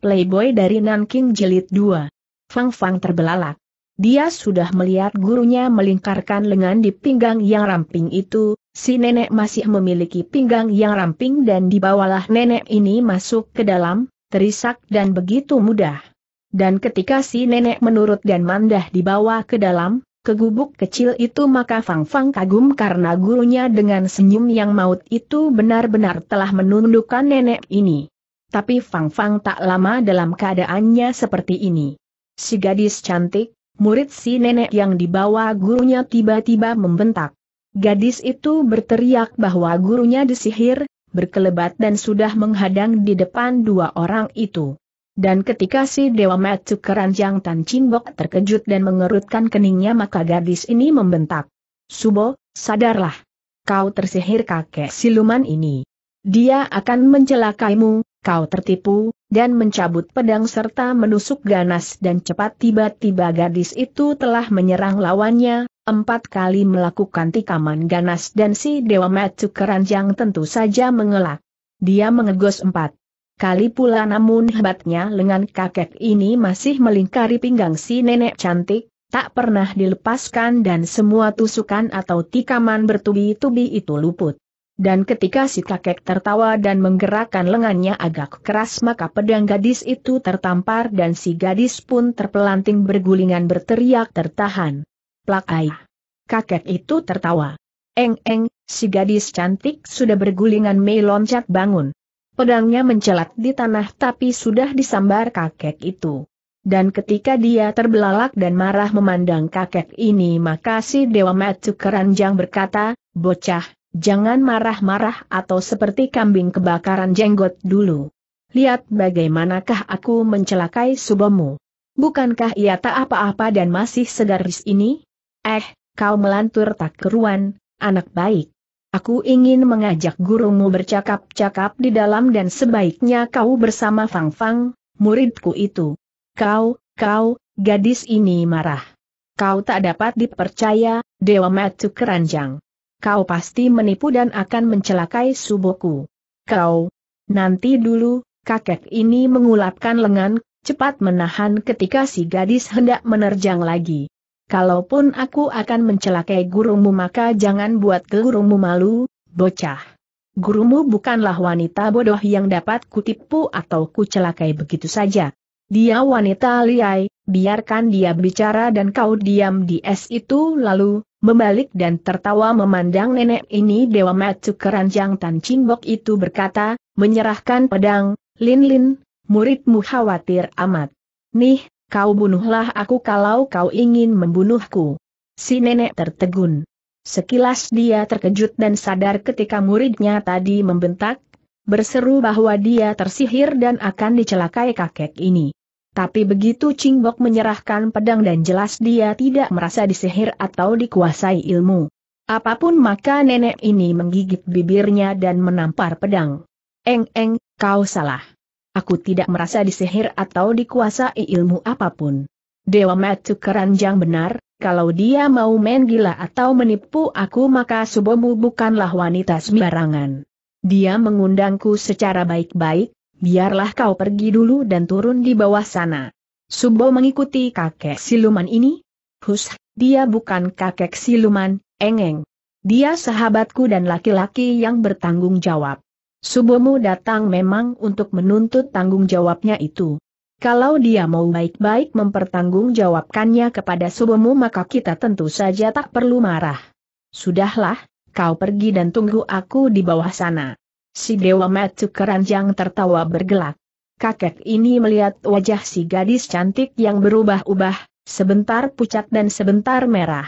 Playboy dari Nanking Jelit 2. Fang Fang terbelalak. Dia sudah melihat gurunya melingkarkan lengan di pinggang yang ramping itu, si nenek masih memiliki pinggang yang ramping dan dibawalah nenek ini masuk ke dalam, terisak dan begitu mudah. Dan ketika si nenek menurut dan mandah dibawa ke dalam, ke gubuk kecil itu maka Fang Fang kagum karena gurunya dengan senyum yang maut itu benar-benar telah menundukkan nenek ini. Tapi Fang Fang tak lama dalam keadaannya seperti ini. Si gadis cantik, murid si nenek yang dibawa gurunya tiba-tiba membentak. Gadis itu berteriak bahwa gurunya disihir, berkelebat dan sudah menghadang di depan dua orang itu. Dan ketika si Dewa matu Keranjang Tan Chinbok terkejut dan mengerutkan keningnya maka gadis ini membentak. Subo, sadarlah. Kau tersihir kakek siluman ini. Dia akan mencelakaimu, kau tertipu, dan mencabut pedang serta menusuk ganas dan cepat tiba-tiba gadis itu telah menyerang lawannya, empat kali melakukan tikaman ganas dan si Dewa Matu Keranjang tentu saja mengelak. Dia mengegos empat kali pula namun hebatnya lengan kakek ini masih melingkari pinggang si nenek cantik, tak pernah dilepaskan dan semua tusukan atau tikaman bertubi-tubi itu luput. Dan ketika si kakek tertawa dan menggerakkan lengannya agak keras maka pedang gadis itu tertampar dan si gadis pun terpelanting bergulingan berteriak tertahan. Plak ai. Kakek itu tertawa. Eng eng, si gadis cantik sudah bergulingan Mei loncat bangun. Pedangnya mencelat di tanah tapi sudah disambar kakek itu. Dan ketika dia terbelalak dan marah memandang kakek ini maka si Dewa Matu Keranjang berkata, Bocah, Jangan marah-marah atau seperti kambing kebakaran jenggot dulu. Lihat bagaimanakah aku mencelakai subomu. Bukankah ia tak apa-apa dan masih segaris ini? Eh, kau melantur tak keruan, anak baik. Aku ingin mengajak gurumu bercakap-cakap di dalam dan sebaiknya kau bersama Fang Fang, muridku itu. Kau, kau, gadis ini marah. Kau tak dapat dipercaya, Dewa Matu Keranjang kau pasti menipu dan akan mencelakai suboku. Kau, nanti dulu, kakek ini mengulapkan lengan, cepat menahan ketika si gadis hendak menerjang lagi. Kalaupun aku akan mencelakai gurumu maka jangan buat gurumu malu, bocah. Gurumu bukanlah wanita bodoh yang dapat kutipu atau kucelakai begitu saja. Dia wanita liai, biarkan dia bicara dan kau diam di es itu lalu, membalik dan tertawa memandang nenek ini Dewa Matsu keranjang Tan cimbok itu berkata, menyerahkan pedang, Lin Lin, muridmu khawatir amat. Nih, kau bunuhlah aku kalau kau ingin membunuhku. Si nenek tertegun. Sekilas dia terkejut dan sadar ketika muridnya tadi membentak, berseru bahwa dia tersihir dan akan dicelakai kakek ini. Tapi begitu Chingbok menyerahkan pedang dan jelas dia tidak merasa disihir atau dikuasai ilmu. Apapun maka nenek ini menggigit bibirnya dan menampar pedang. Eng eng, kau salah. Aku tidak merasa disihir atau dikuasai ilmu apapun. Dewa Matu Keranjang benar, kalau dia mau main gila atau menipu aku maka subomu bukanlah wanita sembarangan. Dia mengundangku secara baik-baik, biarlah kau pergi dulu dan turun di bawah sana. Subo mengikuti kakek siluman ini? Hus, dia bukan kakek siluman, engeng. Dia sahabatku dan laki-laki yang bertanggung jawab. Subomu datang memang untuk menuntut tanggung jawabnya itu. Kalau dia mau baik-baik mempertanggungjawabkannya kepada subomu maka kita tentu saja tak perlu marah. Sudahlah, kau pergi dan tunggu aku di bawah sana. Si Dewa Metu Keranjang tertawa bergelak. Kakek ini melihat wajah si gadis cantik yang berubah-ubah, sebentar pucat dan sebentar merah.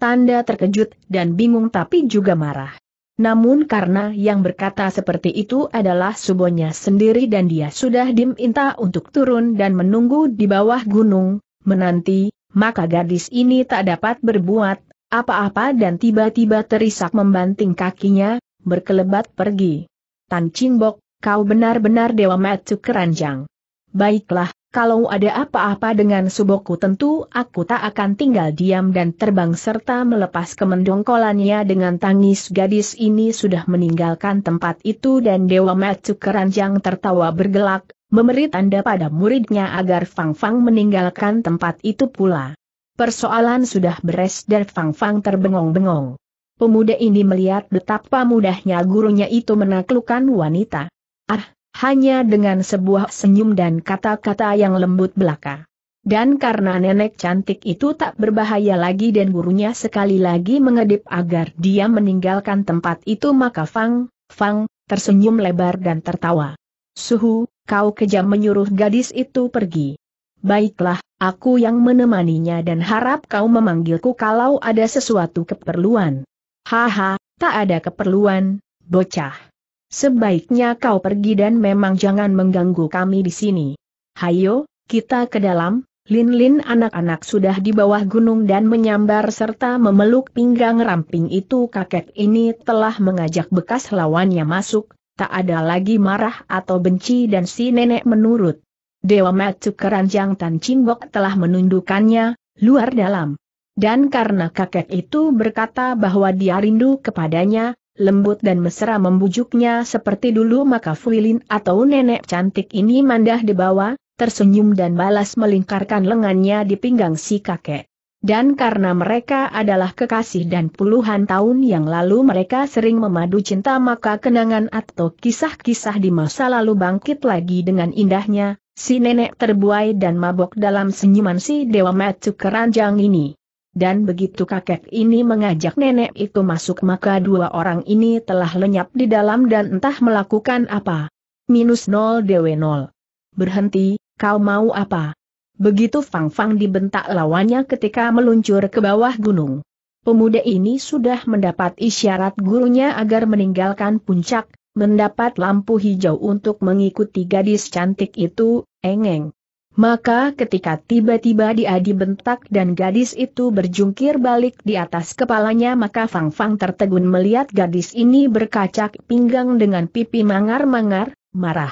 Tanda terkejut dan bingung tapi juga marah. Namun karena yang berkata seperti itu adalah subonya sendiri dan dia sudah diminta untuk turun dan menunggu di bawah gunung, menanti, maka gadis ini tak dapat berbuat apa-apa dan tiba-tiba terisak membanting kakinya, berkelebat pergi. Tan Cimbok, kau benar-benar dewa metu keranjang. Baiklah, kalau ada apa-apa dengan suboku tentu aku tak akan tinggal diam dan terbang serta melepas kemendongkolannya dengan tangis gadis ini sudah meninggalkan tempat itu dan dewa matu keranjang tertawa bergelak, memberi tanda pada muridnya agar Fang Fang meninggalkan tempat itu pula. Persoalan sudah beres dan Fang Fang terbengong-bengong. Pemuda ini melihat betapa mudahnya gurunya itu menaklukkan wanita. Ah, hanya dengan sebuah senyum dan kata-kata yang lembut belaka. Dan karena nenek cantik itu tak berbahaya lagi dan gurunya sekali lagi mengedip agar dia meninggalkan tempat itu maka Fang, Fang, tersenyum lebar dan tertawa. Suhu, kau kejam menyuruh gadis itu pergi. Baiklah, aku yang menemaninya dan harap kau memanggilku kalau ada sesuatu keperluan. Haha, tak ada keperluan, bocah. Sebaiknya kau pergi dan memang jangan mengganggu kami di sini. Hayo, kita ke dalam, Lin-lin anak-anak sudah di bawah gunung dan menyambar serta memeluk pinggang ramping itu kakek ini telah mengajak bekas lawannya masuk, tak ada lagi marah atau benci dan si nenek menurut. Dewa Matsu Keranjang Tan Chingbok telah menundukkannya, luar dalam. Dan karena kakek itu berkata bahwa dia rindu kepadanya, lembut dan mesra membujuknya seperti dulu maka Fuilin atau nenek cantik ini mandah di bawah, tersenyum dan balas melingkarkan lengannya di pinggang si kakek. Dan karena mereka adalah kekasih dan puluhan tahun yang lalu mereka sering memadu cinta maka kenangan atau kisah-kisah di masa lalu bangkit lagi dengan indahnya, si nenek terbuai dan mabok dalam senyuman si Dewa Matsu keranjang ini dan begitu kakek ini mengajak nenek itu masuk maka dua orang ini telah lenyap di dalam dan entah melakukan apa. Minus 0 DW 0. Berhenti, kau mau apa? Begitu Fang Fang dibentak lawannya ketika meluncur ke bawah gunung. Pemuda ini sudah mendapat isyarat gurunya agar meninggalkan puncak, mendapat lampu hijau untuk mengikuti gadis cantik itu, engeng. Maka ketika tiba-tiba dia dibentak dan gadis itu berjungkir balik di atas kepalanya maka Fang Fang tertegun melihat gadis ini berkacak pinggang dengan pipi mangar-mangar, marah.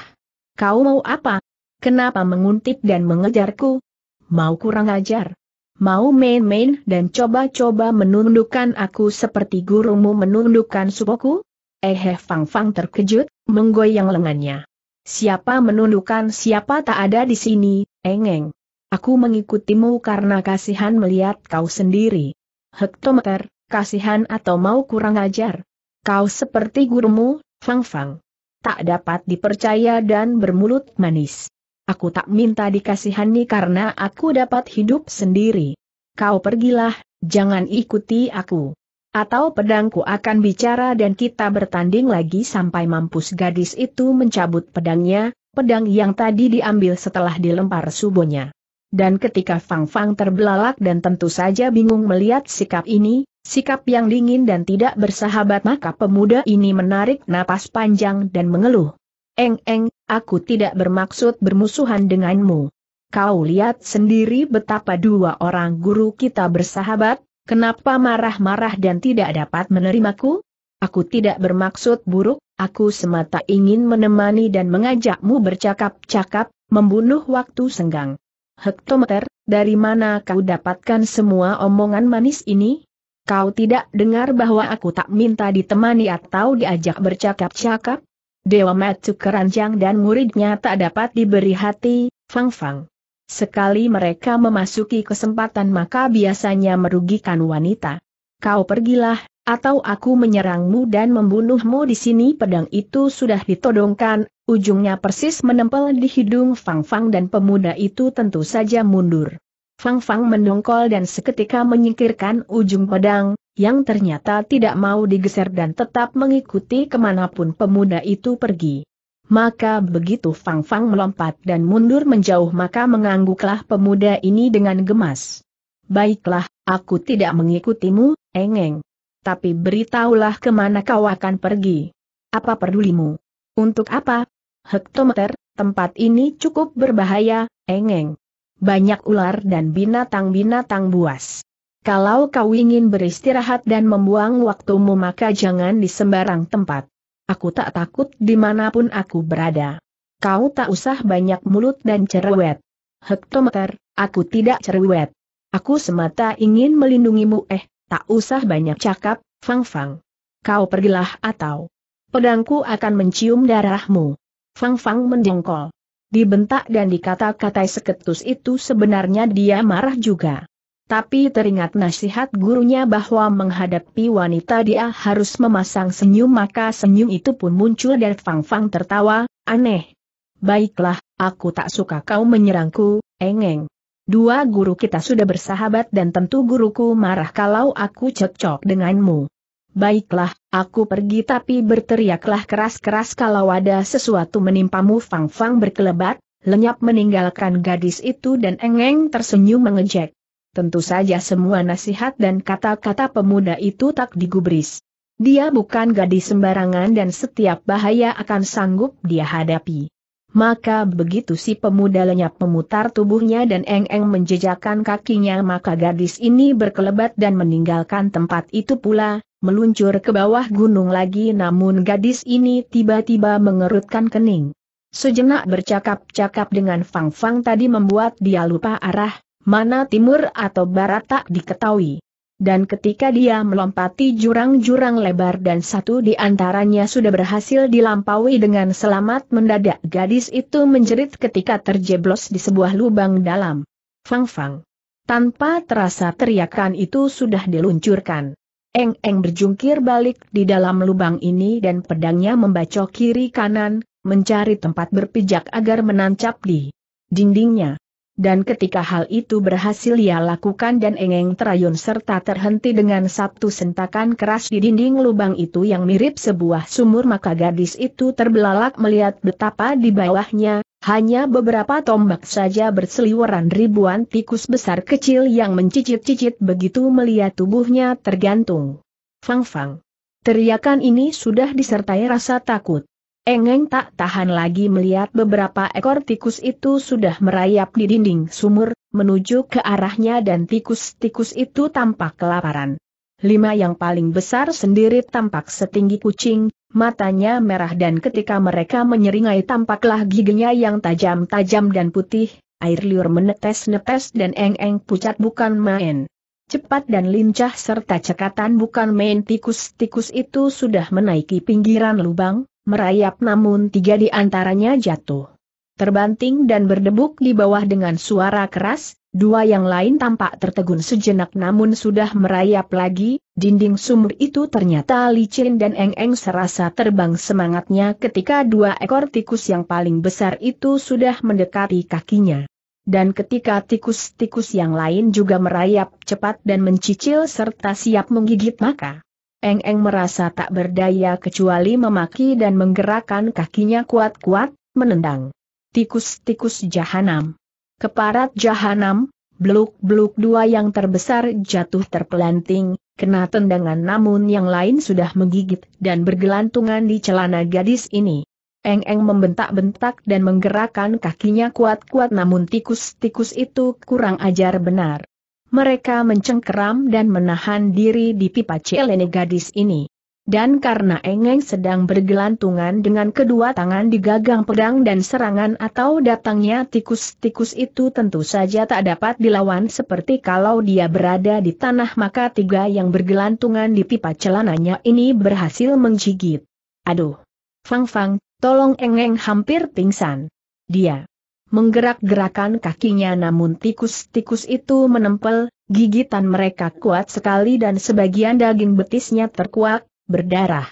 Kau mau apa? Kenapa menguntit dan mengejarku? Mau kurang ajar? Mau main-main dan coba-coba menundukkan aku seperti gurumu menundukkan supoku? Ehe eh, Fang Fang terkejut, menggoyang lengannya. Siapa menundukkan siapa tak ada di sini, Engeng. Aku mengikutimu karena kasihan melihat kau sendiri. Hektometer, kasihan atau mau kurang ajar? Kau seperti gurumu, Fang Fang. Tak dapat dipercaya dan bermulut manis. Aku tak minta dikasihani karena aku dapat hidup sendiri. Kau pergilah, jangan ikuti aku. Atau pedangku akan bicara dan kita bertanding lagi sampai mampus gadis itu mencabut pedangnya, pedang yang tadi diambil setelah dilempar subonya. Dan ketika Fang Fang terbelalak dan tentu saja bingung melihat sikap ini, sikap yang dingin dan tidak bersahabat maka pemuda ini menarik napas panjang dan mengeluh. Eng eng, aku tidak bermaksud bermusuhan denganmu. Kau lihat sendiri betapa dua orang guru kita bersahabat, Kenapa marah-marah dan tidak dapat menerimaku? Aku tidak bermaksud buruk, aku semata ingin menemani dan mengajakmu bercakap-cakap, membunuh waktu senggang. Hektometer, dari mana kau dapatkan semua omongan manis ini? Kau tidak dengar bahwa aku tak minta ditemani atau diajak bercakap-cakap? Dewa Matsu keranjang dan muridnya tak dapat diberi hati, Fang Fang. Sekali mereka memasuki kesempatan maka biasanya merugikan wanita. Kau pergilah, atau aku menyerangmu dan membunuhmu di sini pedang itu sudah ditodongkan, ujungnya persis menempel di hidung Fang Fang dan pemuda itu tentu saja mundur. Fang Fang mendongkol dan seketika menyingkirkan ujung pedang, yang ternyata tidak mau digeser dan tetap mengikuti kemanapun pemuda itu pergi. Maka begitu Fang Fang melompat dan mundur menjauh maka mengangguklah pemuda ini dengan gemas. Baiklah, aku tidak mengikutimu, engeng. Tapi beritahulah kemana kau akan pergi. Apa pedulimu? Untuk apa? Hektometer, tempat ini cukup berbahaya, engeng. Banyak ular dan binatang-binatang buas. Kalau kau ingin beristirahat dan membuang waktumu maka jangan di sembarang tempat. Aku tak takut dimanapun aku berada. Kau tak usah banyak mulut dan cerewet. Hektometer, aku tidak cerewet. Aku semata ingin melindungimu eh, tak usah banyak cakap, Fang Fang. Kau pergilah atau pedangku akan mencium darahmu. Fang Fang mendengkol. Dibentak dan dikata-katai seketus itu sebenarnya dia marah juga tapi teringat nasihat gurunya bahwa menghadapi wanita dia harus memasang senyum maka senyum itu pun muncul dan Fang Fang tertawa, aneh. Baiklah, aku tak suka kau menyerangku, engeng. Dua guru kita sudah bersahabat dan tentu guruku marah kalau aku cekcok denganmu. Baiklah, aku pergi tapi berteriaklah keras-keras kalau ada sesuatu menimpamu Fang Fang berkelebat, lenyap meninggalkan gadis itu dan engeng tersenyum mengejek. Tentu saja semua nasihat dan kata-kata pemuda itu tak digubris. Dia bukan gadis sembarangan dan setiap bahaya akan sanggup dia hadapi. Maka begitu si pemuda lenyap memutar tubuhnya dan Eng-Eng menjejakkan kakinya maka gadis ini berkelebat dan meninggalkan tempat itu pula, meluncur ke bawah gunung lagi namun gadis ini tiba-tiba mengerutkan kening. Sejenak bercakap-cakap dengan Fang Fang tadi membuat dia lupa arah, mana timur atau barat tak diketahui. Dan ketika dia melompati jurang-jurang lebar dan satu di antaranya sudah berhasil dilampaui dengan selamat mendadak gadis itu menjerit ketika terjeblos di sebuah lubang dalam. Fang Fang. Tanpa terasa teriakan itu sudah diluncurkan. Eng-eng berjungkir balik di dalam lubang ini dan pedangnya membacok kiri kanan, mencari tempat berpijak agar menancap di dindingnya dan ketika hal itu berhasil ia lakukan dan engeng terayun serta terhenti dengan satu sentakan keras di dinding lubang itu yang mirip sebuah sumur maka gadis itu terbelalak melihat betapa di bawahnya, hanya beberapa tombak saja berseliweran ribuan tikus besar kecil yang mencicit-cicit begitu melihat tubuhnya tergantung. Fang Fang. Teriakan ini sudah disertai rasa takut. Engeng tak tahan lagi melihat beberapa ekor tikus itu sudah merayap di dinding sumur, menuju ke arahnya dan tikus-tikus itu tampak kelaparan. Lima yang paling besar sendiri tampak setinggi kucing, matanya merah dan ketika mereka menyeringai tampaklah giginya yang tajam-tajam dan putih, air liur menetes-netes dan eng-eng pucat bukan main. Cepat dan lincah serta cekatan bukan main tikus-tikus itu sudah menaiki pinggiran lubang, merayap namun tiga di antaranya jatuh. Terbanting dan berdebuk di bawah dengan suara keras, dua yang lain tampak tertegun sejenak namun sudah merayap lagi, dinding sumur itu ternyata licin dan eng-eng serasa terbang semangatnya ketika dua ekor tikus yang paling besar itu sudah mendekati kakinya dan ketika tikus-tikus yang lain juga merayap cepat dan mencicil serta siap menggigit maka Eng-eng merasa tak berdaya kecuali memaki dan menggerakkan kakinya kuat-kuat, menendang. Tikus-tikus jahanam. Keparat jahanam, bluk-bluk dua yang terbesar jatuh terpelanting, kena tendangan namun yang lain sudah menggigit dan bergelantungan di celana gadis ini. Eng-eng membentak-bentak dan menggerakkan kakinya kuat-kuat namun tikus-tikus itu kurang ajar benar mereka mencengkeram dan menahan diri di pipa celene gadis ini. Dan karena Engeng sedang bergelantungan dengan kedua tangan di gagang pedang dan serangan atau datangnya tikus-tikus itu tentu saja tak dapat dilawan seperti kalau dia berada di tanah maka tiga yang bergelantungan di pipa celananya ini berhasil menggigit. Aduh! Fang Fang, tolong Engeng hampir pingsan. Dia menggerak-gerakan kakinya namun tikus-tikus itu menempel, gigitan mereka kuat sekali dan sebagian daging betisnya terkuak, berdarah.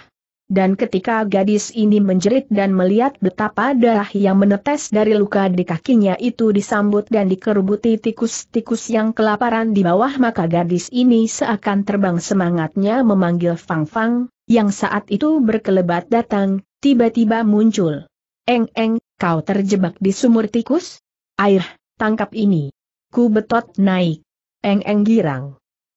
Dan ketika gadis ini menjerit dan melihat betapa darah yang menetes dari luka di kakinya itu disambut dan dikerubuti tikus-tikus yang kelaparan di bawah maka gadis ini seakan terbang semangatnya memanggil Fang Fang, yang saat itu berkelebat datang, tiba-tiba muncul. Eng-eng, Kau terjebak di sumur tikus? Air, tangkap ini. Ku betot naik. Eng-eng girang.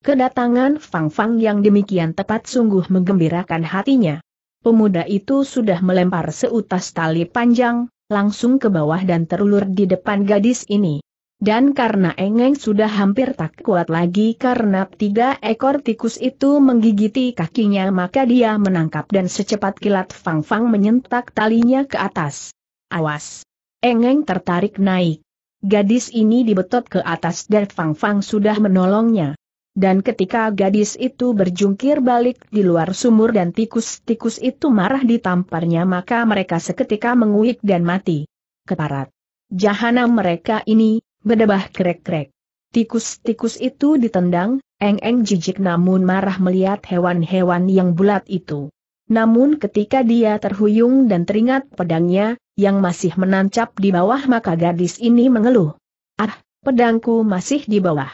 Kedatangan Fang Fang yang demikian tepat sungguh menggembirakan hatinya. Pemuda itu sudah melempar seutas tali panjang, langsung ke bawah dan terulur di depan gadis ini. Dan karena Engeng sudah hampir tak kuat lagi karena tiga ekor tikus itu menggigiti kakinya maka dia menangkap dan secepat kilat Fang Fang menyentak talinya ke atas awas. Engeng tertarik naik. Gadis ini dibetot ke atas dan Fang Fang sudah menolongnya. Dan ketika gadis itu berjungkir balik di luar sumur dan tikus-tikus itu marah ditamparnya maka mereka seketika menguik dan mati. Keparat. Jahanam mereka ini, berdebat krek-krek. Tikus-tikus itu ditendang, eng-eng jijik namun marah melihat hewan-hewan yang bulat itu. Namun ketika dia terhuyung dan teringat pedangnya, yang masih menancap di bawah maka gadis ini mengeluh. Ah, pedangku masih di bawah.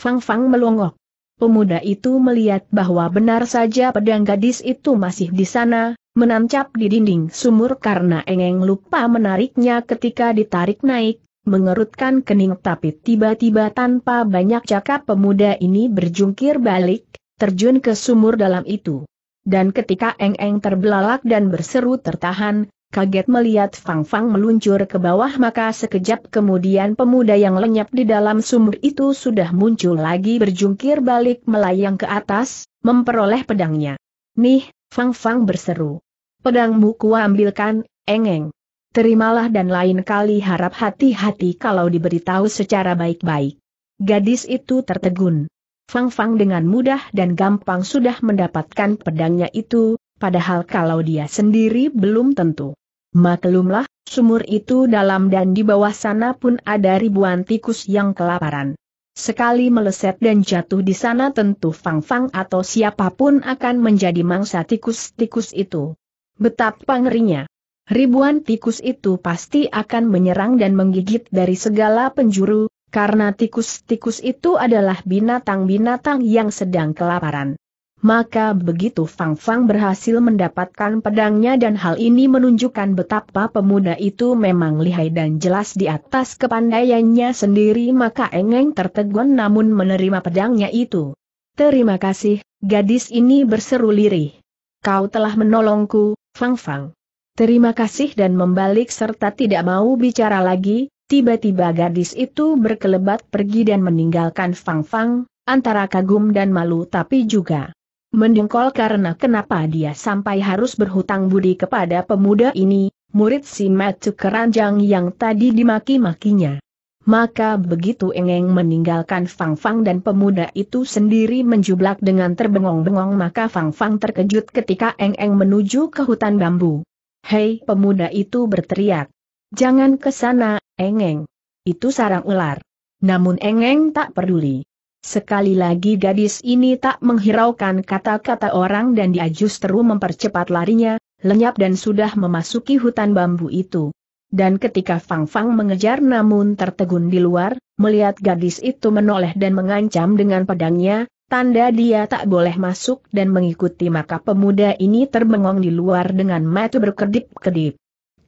Fang Fang melongok. Pemuda itu melihat bahwa benar saja pedang gadis itu masih di sana, menancap di dinding sumur karena Engeng lupa menariknya ketika ditarik naik, mengerutkan kening tapi tiba-tiba tanpa banyak cakap pemuda ini berjungkir balik, terjun ke sumur dalam itu. Dan ketika Engeng terbelalak dan berseru tertahan, kaget melihat Fang Fang meluncur ke bawah maka sekejap kemudian pemuda yang lenyap di dalam sumur itu sudah muncul lagi berjungkir balik melayang ke atas, memperoleh pedangnya. Nih, Fang Fang berseru. Pedangmu kuambilkan, engeng. Terimalah dan lain kali harap hati-hati kalau diberitahu secara baik-baik. Gadis itu tertegun. Fang Fang dengan mudah dan gampang sudah mendapatkan pedangnya itu, padahal kalau dia sendiri belum tentu. Maklumlah, sumur itu dalam dan di bawah sana pun ada ribuan tikus yang kelaparan. Sekali meleset dan jatuh di sana tentu Fang Fang atau siapapun akan menjadi mangsa tikus-tikus itu. Betapa ngerinya. Ribuan tikus itu pasti akan menyerang dan menggigit dari segala penjuru, karena tikus-tikus itu adalah binatang-binatang yang sedang kelaparan. Maka begitu Fang Fang berhasil mendapatkan pedangnya dan hal ini menunjukkan betapa pemuda itu memang lihai dan jelas di atas kepandaiannya sendiri maka Engeng tertegun namun menerima pedangnya itu. Terima kasih, gadis ini berseru lirih. Kau telah menolongku, Fang Fang. Terima kasih dan membalik serta tidak mau bicara lagi, tiba-tiba gadis itu berkelebat pergi dan meninggalkan Fang Fang, antara kagum dan malu tapi juga Mendengkol karena kenapa dia sampai harus berhutang budi kepada pemuda ini, murid si Matu Keranjang yang tadi dimaki-makinya. Maka begitu Engeng meninggalkan Fang Fang dan pemuda itu sendiri menjublak dengan terbengong-bengong maka Fang Fang terkejut ketika Engeng menuju ke hutan bambu. Hei pemuda itu berteriak. Jangan ke sana, Engeng. Itu sarang ular. Namun Engeng tak peduli. Sekali lagi gadis ini tak menghiraukan kata-kata orang dan dia justru mempercepat larinya, lenyap dan sudah memasuki hutan bambu itu. Dan ketika Fang Fang mengejar namun tertegun di luar, melihat gadis itu menoleh dan mengancam dengan pedangnya, tanda dia tak boleh masuk dan mengikuti maka pemuda ini terbengong di luar dengan mata berkedip-kedip.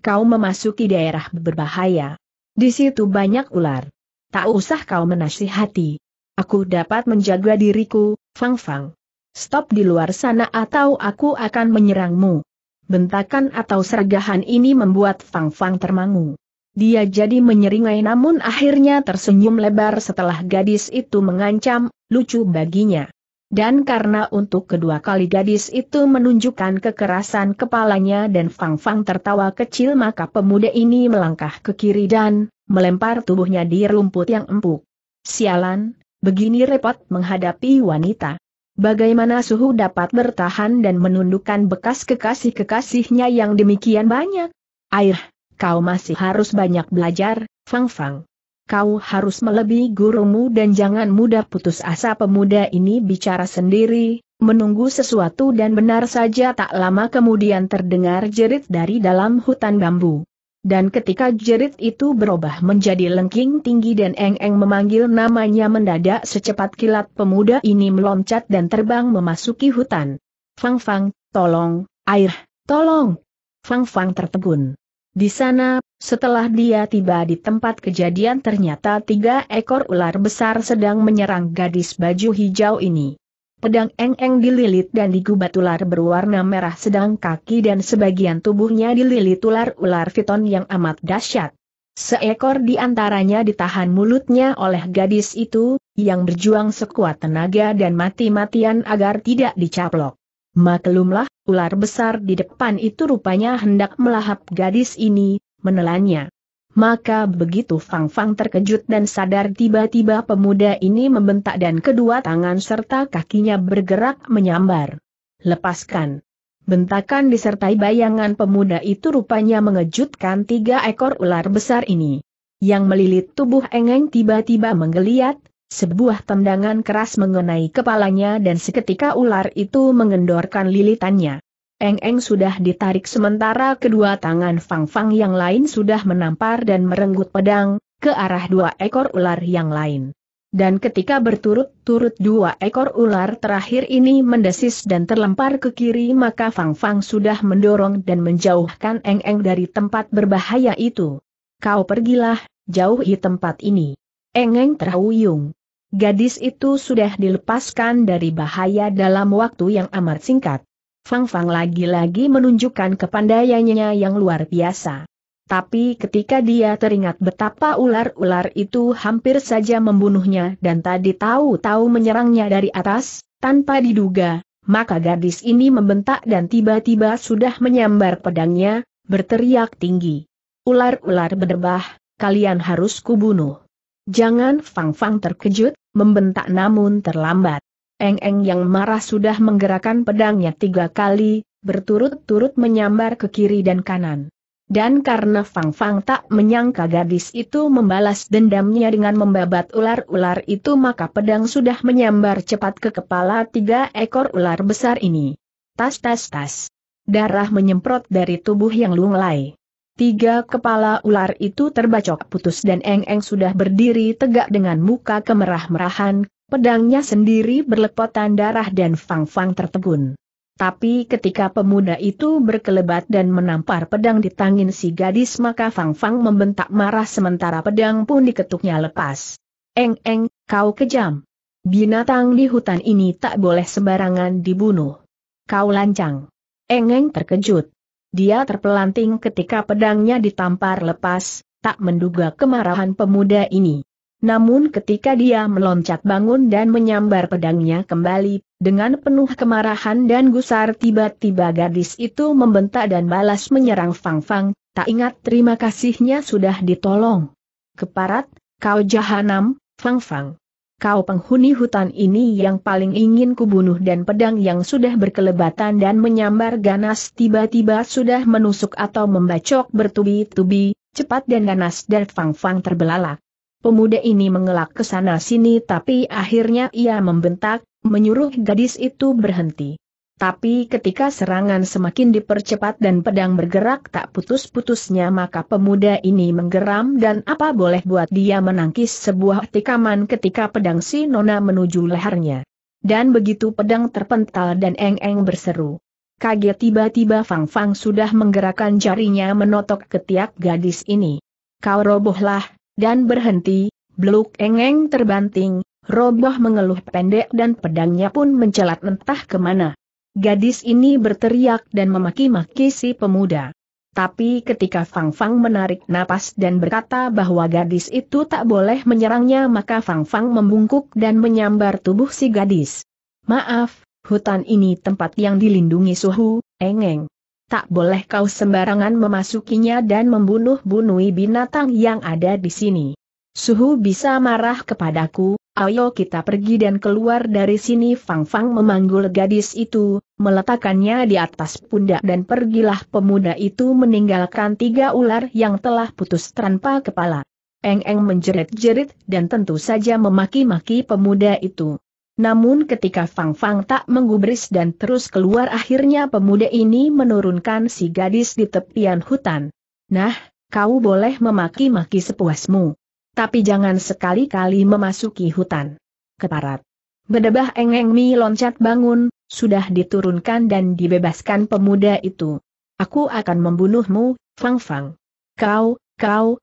Kau memasuki daerah berbahaya. Di situ banyak ular. Tak usah kau menasihati. Aku dapat menjaga diriku, Fang Fang. Stop di luar sana atau aku akan menyerangmu. Bentakan atau sergahan ini membuat Fang Fang termangu. Dia jadi menyeringai namun akhirnya tersenyum lebar setelah gadis itu mengancam, lucu baginya. Dan karena untuk kedua kali gadis itu menunjukkan kekerasan kepalanya dan Fang Fang tertawa kecil maka pemuda ini melangkah ke kiri dan melempar tubuhnya di rumput yang empuk. Sialan, Begini repot menghadapi wanita. Bagaimana suhu dapat bertahan dan menundukkan bekas kekasih-kekasihnya yang demikian banyak? Air, kau masih harus banyak belajar, Fang Fang. Kau harus melebihi gurumu dan jangan mudah putus asa pemuda ini bicara sendiri, menunggu sesuatu dan benar saja tak lama kemudian terdengar jerit dari dalam hutan bambu. Dan ketika jerit itu berubah menjadi lengking tinggi dan Eng-Eng memanggil namanya mendadak secepat kilat pemuda ini meloncat dan terbang memasuki hutan. Fang Fang, tolong, air, tolong. Fang Fang tertegun. Di sana, setelah dia tiba di tempat kejadian ternyata tiga ekor ular besar sedang menyerang gadis baju hijau ini pedang eng-eng dililit dan digubat ular berwarna merah sedang kaki dan sebagian tubuhnya dililit ular-ular fiton yang amat dahsyat. Seekor di antaranya ditahan mulutnya oleh gadis itu, yang berjuang sekuat tenaga dan mati-matian agar tidak dicaplok. Maklumlah, ular besar di depan itu rupanya hendak melahap gadis ini, menelannya. Maka begitu Fang Fang terkejut dan sadar tiba-tiba pemuda ini membentak dan kedua tangan serta kakinya bergerak menyambar. Lepaskan. Bentakan disertai bayangan pemuda itu rupanya mengejutkan tiga ekor ular besar ini. Yang melilit tubuh Engeng tiba-tiba menggeliat, sebuah tendangan keras mengenai kepalanya dan seketika ular itu mengendorkan lilitannya. Eng-eng sudah ditarik sementara kedua tangan Fang Fang yang lain sudah menampar dan merenggut pedang, ke arah dua ekor ular yang lain. Dan ketika berturut-turut dua ekor ular terakhir ini mendesis dan terlempar ke kiri maka Fang Fang sudah mendorong dan menjauhkan Eng-eng dari tempat berbahaya itu. Kau pergilah, jauhi tempat ini. Eng-eng terhuyung. Gadis itu sudah dilepaskan dari bahaya dalam waktu yang amat singkat. Fang Fang lagi-lagi menunjukkan kepandaiannya yang luar biasa. Tapi ketika dia teringat betapa ular-ular itu hampir saja membunuhnya dan tadi tahu-tahu menyerangnya dari atas, tanpa diduga, maka gadis ini membentak dan tiba-tiba sudah menyambar pedangnya, berteriak tinggi. Ular-ular berdebah, kalian harus kubunuh. Jangan Fang Fang terkejut, membentak namun terlambat. Eng Eng yang marah sudah menggerakkan pedangnya tiga kali, berturut-turut menyambar ke kiri dan kanan. Dan karena Fang Fang tak menyangka gadis itu membalas dendamnya dengan membabat ular-ular itu maka pedang sudah menyambar cepat ke kepala tiga ekor ular besar ini. Tas tas tas. Darah menyemprot dari tubuh yang lunglai. Tiga kepala ular itu terbacok putus dan Eng Eng sudah berdiri tegak dengan muka kemerah-merahan, Pedangnya sendiri berlepotan darah dan Fang-Fang tertegun. Tapi ketika pemuda itu berkelebat dan menampar pedang di tangan si gadis maka Fang Fang membentak marah sementara pedang pun diketuknya lepas. Eng eng, kau kejam. Binatang di hutan ini tak boleh sembarangan dibunuh. Kau lancang. Eng eng terkejut. Dia terpelanting ketika pedangnya ditampar lepas, tak menduga kemarahan pemuda ini. Namun ketika dia meloncat bangun dan menyambar pedangnya kembali, dengan penuh kemarahan dan gusar tiba-tiba gadis itu membentak dan balas menyerang Fang Fang, tak ingat terima kasihnya sudah ditolong. Keparat, kau jahanam, Fang Fang. Kau penghuni hutan ini yang paling ingin kubunuh dan pedang yang sudah berkelebatan dan menyambar ganas tiba-tiba sudah menusuk atau membacok bertubi-tubi, cepat dan ganas dan Fang Fang terbelalak. Pemuda ini mengelak ke sana sini tapi akhirnya ia membentak, menyuruh gadis itu berhenti. Tapi ketika serangan semakin dipercepat dan pedang bergerak tak putus-putusnya maka pemuda ini menggeram dan apa boleh buat dia menangkis sebuah tikaman ketika pedang si Nona menuju lehernya. Dan begitu pedang terpental dan eng-eng berseru. Kaget tiba-tiba Fang Fang sudah menggerakkan jarinya menotok ketiak gadis ini. Kau robohlah, dan berhenti, beluk engeng terbanting, roboh mengeluh pendek dan pedangnya pun mencelat entah kemana. Gadis ini berteriak dan memaki-maki si pemuda. Tapi ketika Fang Fang menarik napas dan berkata bahwa gadis itu tak boleh menyerangnya maka Fang Fang membungkuk dan menyambar tubuh si gadis. Maaf, hutan ini tempat yang dilindungi suhu, engeng tak boleh kau sembarangan memasukinya dan membunuh-bunuhi binatang yang ada di sini. Suhu bisa marah kepadaku, ayo kita pergi dan keluar dari sini Fang Fang memanggul gadis itu, meletakkannya di atas pundak dan pergilah pemuda itu meninggalkan tiga ular yang telah putus tanpa kepala. Eng-eng menjerit-jerit dan tentu saja memaki-maki pemuda itu. Namun ketika Fang Fang tak menggubris dan terus keluar akhirnya pemuda ini menurunkan si gadis di tepian hutan. Nah, kau boleh memaki-maki sepuasmu. Tapi jangan sekali-kali memasuki hutan. Keparat. Bedebah Engeng Mi loncat bangun, sudah diturunkan dan dibebaskan pemuda itu. Aku akan membunuhmu, Fang Fang. Kau, kau,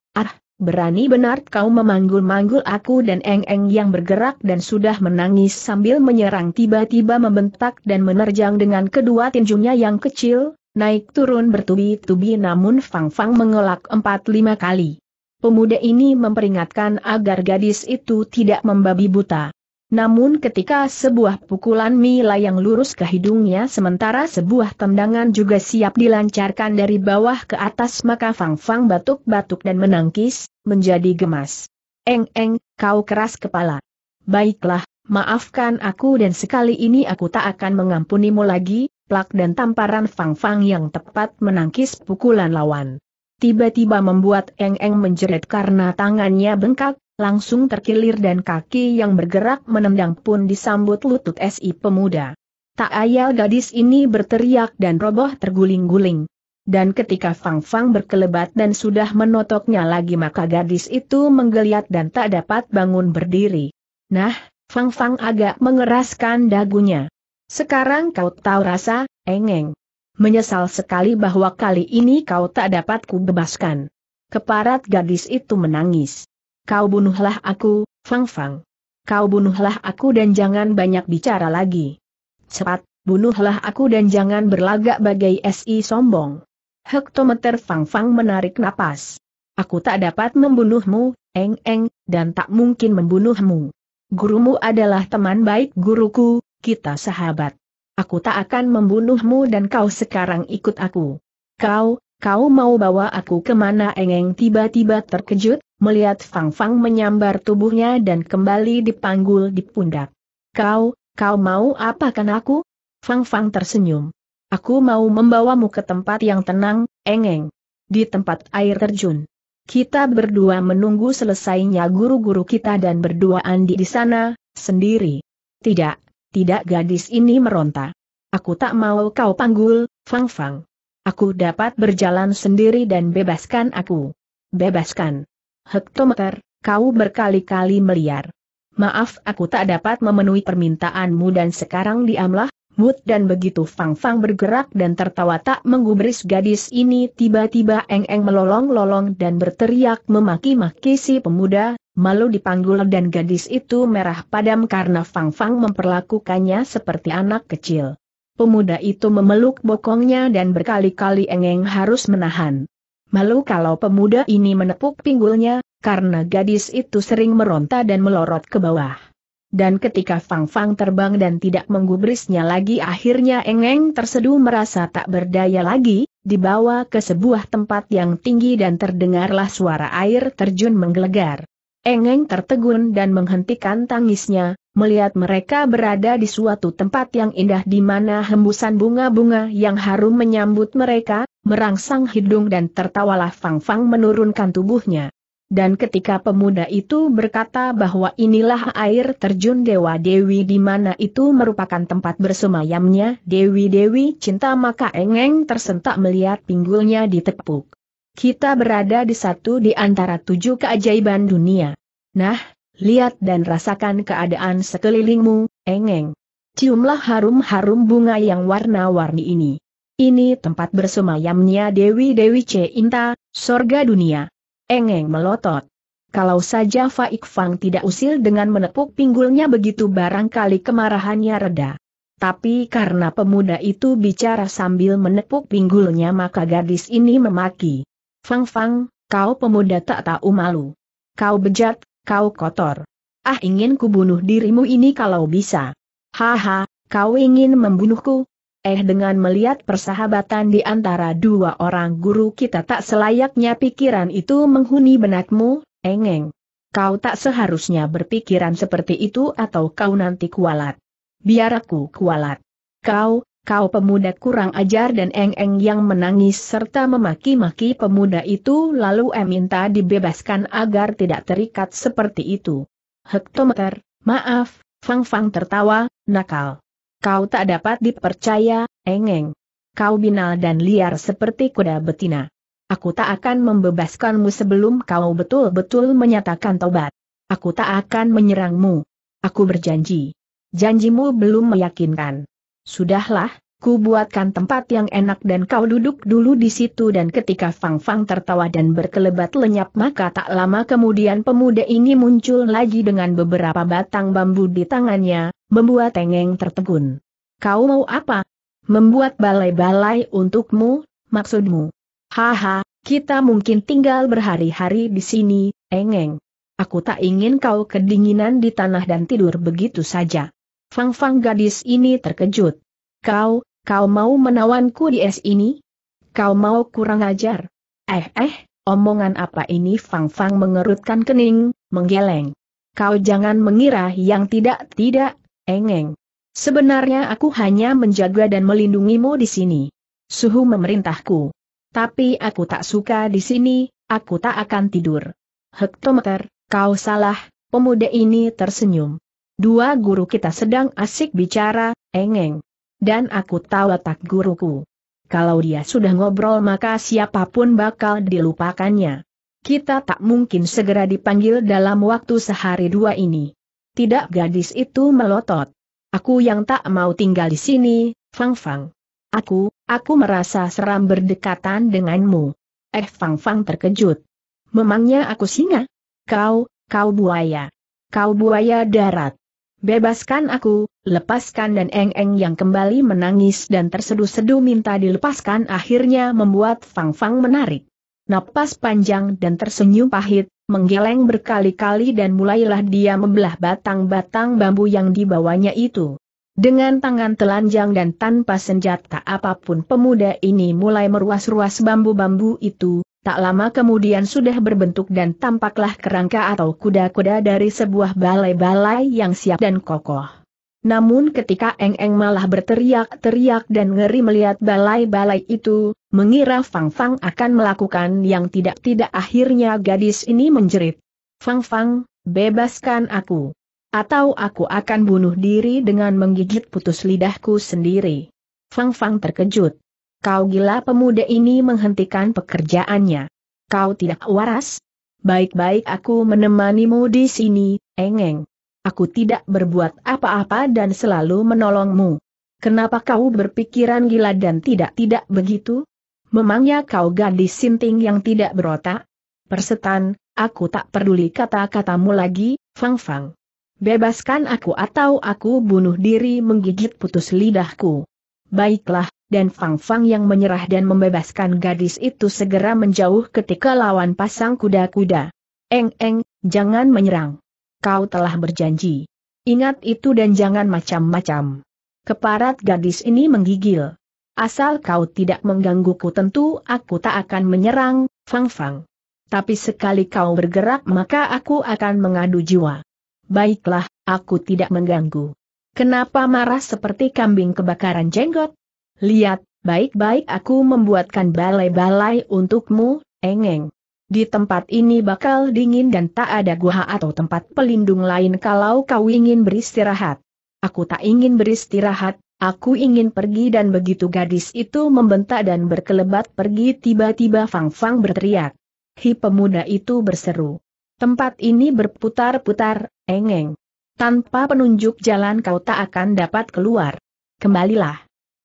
berani benar kau memanggul-manggul aku dan Eng-Eng yang bergerak dan sudah menangis sambil menyerang tiba-tiba membentak dan menerjang dengan kedua tinjunya yang kecil, naik turun bertubi-tubi namun Fang Fang mengelak empat lima kali. Pemuda ini memperingatkan agar gadis itu tidak membabi buta. Namun ketika sebuah pukulan Mila yang lurus ke hidungnya sementara sebuah tendangan juga siap dilancarkan dari bawah ke atas maka Fang Fang batuk-batuk dan menangkis, menjadi gemas. Eng Eng, kau keras kepala. Baiklah, maafkan aku dan sekali ini aku tak akan mengampunimu lagi, plak dan tamparan Fang Fang yang tepat menangkis pukulan lawan. Tiba-tiba membuat Eng Eng menjerit karena tangannya bengkak, langsung terkilir dan kaki yang bergerak menendang pun disambut lutut SI pemuda. Tak ayal gadis ini berteriak dan roboh terguling-guling. Dan ketika Fang Fang berkelebat dan sudah menotoknya lagi maka gadis itu menggeliat dan tak dapat bangun berdiri. Nah, Fang Fang agak mengeraskan dagunya. Sekarang kau tahu rasa, engeng. Menyesal sekali bahwa kali ini kau tak dapat kubebaskan. Keparat gadis itu menangis. Kau bunuhlah aku, Fang Fang. Kau bunuhlah aku dan jangan banyak bicara lagi. Cepat, bunuhlah aku dan jangan berlagak bagai SI sombong. Hektometer Fang Fang menarik napas. Aku tak dapat membunuhmu, Eng Eng, dan tak mungkin membunuhmu. Gurumu adalah teman baik guruku, kita sahabat. Aku tak akan membunuhmu dan kau sekarang ikut aku. Kau, kau mau bawa aku kemana Engeng tiba-tiba terkejut, melihat Fang Fang menyambar tubuhnya dan kembali dipanggul di pundak. Kau, kau mau apakan aku? Fang Fang tersenyum. Aku mau membawamu ke tempat yang tenang, Engeng. Di tempat air terjun. Kita berdua menunggu selesainya guru-guru kita dan berdua andi di sana, sendiri. Tidak, tidak gadis ini meronta. Aku tak mau kau panggul, Fang Fang. Aku dapat berjalan sendiri dan bebaskan aku. Bebaskan. Hektometer, kau berkali-kali meliar. Maaf aku tak dapat memenuhi permintaanmu dan sekarang diamlah, mut dan begitu Fang Fang bergerak dan tertawa tak menggubris gadis ini tiba-tiba eng-eng melolong-lolong dan berteriak memaki-maki si pemuda, malu dipanggul dan gadis itu merah padam karena Fang Fang memperlakukannya seperti anak kecil pemuda itu memeluk bokongnya dan berkali-kali Engeng harus menahan. Malu kalau pemuda ini menepuk pinggulnya, karena gadis itu sering meronta dan melorot ke bawah. Dan ketika Fang Fang terbang dan tidak menggubrisnya lagi akhirnya Engeng terseduh merasa tak berdaya lagi, dibawa ke sebuah tempat yang tinggi dan terdengarlah suara air terjun menggelegar. Engeng tertegun dan menghentikan tangisnya, melihat mereka berada di suatu tempat yang indah di mana hembusan bunga-bunga yang harum menyambut mereka, merangsang hidung dan tertawalah Fang Fang menurunkan tubuhnya. Dan ketika pemuda itu berkata bahwa inilah air terjun Dewa Dewi di mana itu merupakan tempat bersemayamnya Dewi-Dewi cinta maka Engeng tersentak melihat pinggulnya ditepuk. Kita berada di satu di antara tujuh keajaiban dunia. Nah, lihat dan rasakan keadaan sekelilingmu, engeng. Ciumlah harum-harum bunga yang warna-warni ini. Ini tempat bersemayamnya Dewi-Dewi Cinta, sorga dunia. Engeng melotot. Kalau saja Faik Fang tidak usil dengan menepuk pinggulnya begitu barangkali kemarahannya reda. Tapi karena pemuda itu bicara sambil menepuk pinggulnya maka gadis ini memaki. Fang Fang, kau pemuda tak tahu malu. Kau bejat, kau kotor. Ah ingin kubunuh dirimu ini kalau bisa. Haha, kau ingin membunuhku? Eh dengan melihat persahabatan di antara dua orang guru kita tak selayaknya pikiran itu menghuni benakmu, engeng. Kau tak seharusnya berpikiran seperti itu atau kau nanti kualat. Biar aku kualat. Kau, kau pemuda kurang ajar dan Eng-Eng yang menangis serta memaki-maki pemuda itu lalu em minta dibebaskan agar tidak terikat seperti itu. Hektometer, maaf, Fang Fang tertawa, nakal. Kau tak dapat dipercaya, Eng-Eng. Kau binal dan liar seperti kuda betina. Aku tak akan membebaskanmu sebelum kau betul-betul menyatakan tobat. Aku tak akan menyerangmu. Aku berjanji. Janjimu belum meyakinkan. Sudahlah, ku buatkan tempat yang enak dan kau duduk dulu di situ dan ketika Fang Fang tertawa dan berkelebat lenyap maka tak lama kemudian pemuda ini muncul lagi dengan beberapa batang bambu di tangannya, membuat Tengeng tertegun. Kau mau apa? Membuat balai-balai untukmu, maksudmu? Haha, kita mungkin tinggal berhari-hari di sini, Engeng. Aku tak ingin kau kedinginan di tanah dan tidur begitu saja. Fang-fang gadis ini terkejut. Kau, kau mau menawanku di es ini? Kau mau kurang ajar? Eh eh, omongan apa ini Fang-fang mengerutkan kening, menggeleng. Kau jangan mengira yang tidak-tidak, engeng. Sebenarnya aku hanya menjaga dan melindungimu di sini. Suhu memerintahku. Tapi aku tak suka di sini, aku tak akan tidur. Hektometer, kau salah, pemuda ini tersenyum. Dua guru kita sedang asik bicara, engeng. Dan aku tahu tak guruku. Kalau dia sudah ngobrol maka siapapun bakal dilupakannya. Kita tak mungkin segera dipanggil dalam waktu sehari dua ini. Tidak gadis itu melotot. Aku yang tak mau tinggal di sini, Fang Fang. Aku, aku merasa seram berdekatan denganmu. Eh Fang Fang terkejut. Memangnya aku singa? Kau, kau buaya. Kau buaya darat. Bebaskan aku, lepaskan dan Eng-Eng yang kembali menangis dan tersedu sedu minta dilepaskan akhirnya membuat Fang Fang menarik. Napas panjang dan tersenyum pahit, menggeleng berkali-kali dan mulailah dia membelah batang-batang bambu yang dibawanya itu. Dengan tangan telanjang dan tanpa senjata apapun pemuda ini mulai meruas-ruas bambu-bambu itu, tak lama kemudian sudah berbentuk dan tampaklah kerangka atau kuda-kuda dari sebuah balai-balai yang siap dan kokoh. Namun ketika Eng Eng malah berteriak-teriak dan ngeri melihat balai-balai itu, mengira Fang Fang akan melakukan yang tidak-tidak akhirnya gadis ini menjerit. Fang Fang, bebaskan aku. Atau aku akan bunuh diri dengan menggigit putus lidahku sendiri. Fang Fang terkejut. Kau gila pemuda ini menghentikan pekerjaannya. Kau tidak waras? Baik-baik aku menemanimu di sini, engeng. Aku tidak berbuat apa-apa dan selalu menolongmu. Kenapa kau berpikiran gila dan tidak-tidak begitu? Memangnya kau gadis sinting yang tidak berotak? Persetan, aku tak peduli kata-katamu lagi, Fang Fang. Bebaskan aku atau aku bunuh diri menggigit putus lidahku. Baiklah, dan Fang Fang yang menyerah dan membebaskan gadis itu segera menjauh ketika lawan pasang kuda-kuda. Eng Eng, jangan menyerang. Kau telah berjanji. Ingat itu dan jangan macam-macam. Keparat gadis ini menggigil. Asal kau tidak menggangguku tentu aku tak akan menyerang, Fang Fang. Tapi sekali kau bergerak maka aku akan mengadu jiwa. Baiklah, aku tidak mengganggu. Kenapa marah seperti kambing kebakaran jenggot? Lihat, baik-baik aku membuatkan balai-balai untukmu, engeng. Di tempat ini bakal dingin dan tak ada gua atau tempat pelindung lain kalau kau ingin beristirahat. Aku tak ingin beristirahat, aku ingin pergi dan begitu gadis itu membentak dan berkelebat pergi tiba-tiba Fang Fang berteriak. Hi pemuda itu berseru. Tempat ini berputar-putar, engeng. Tanpa penunjuk jalan kau tak akan dapat keluar. Kembalilah.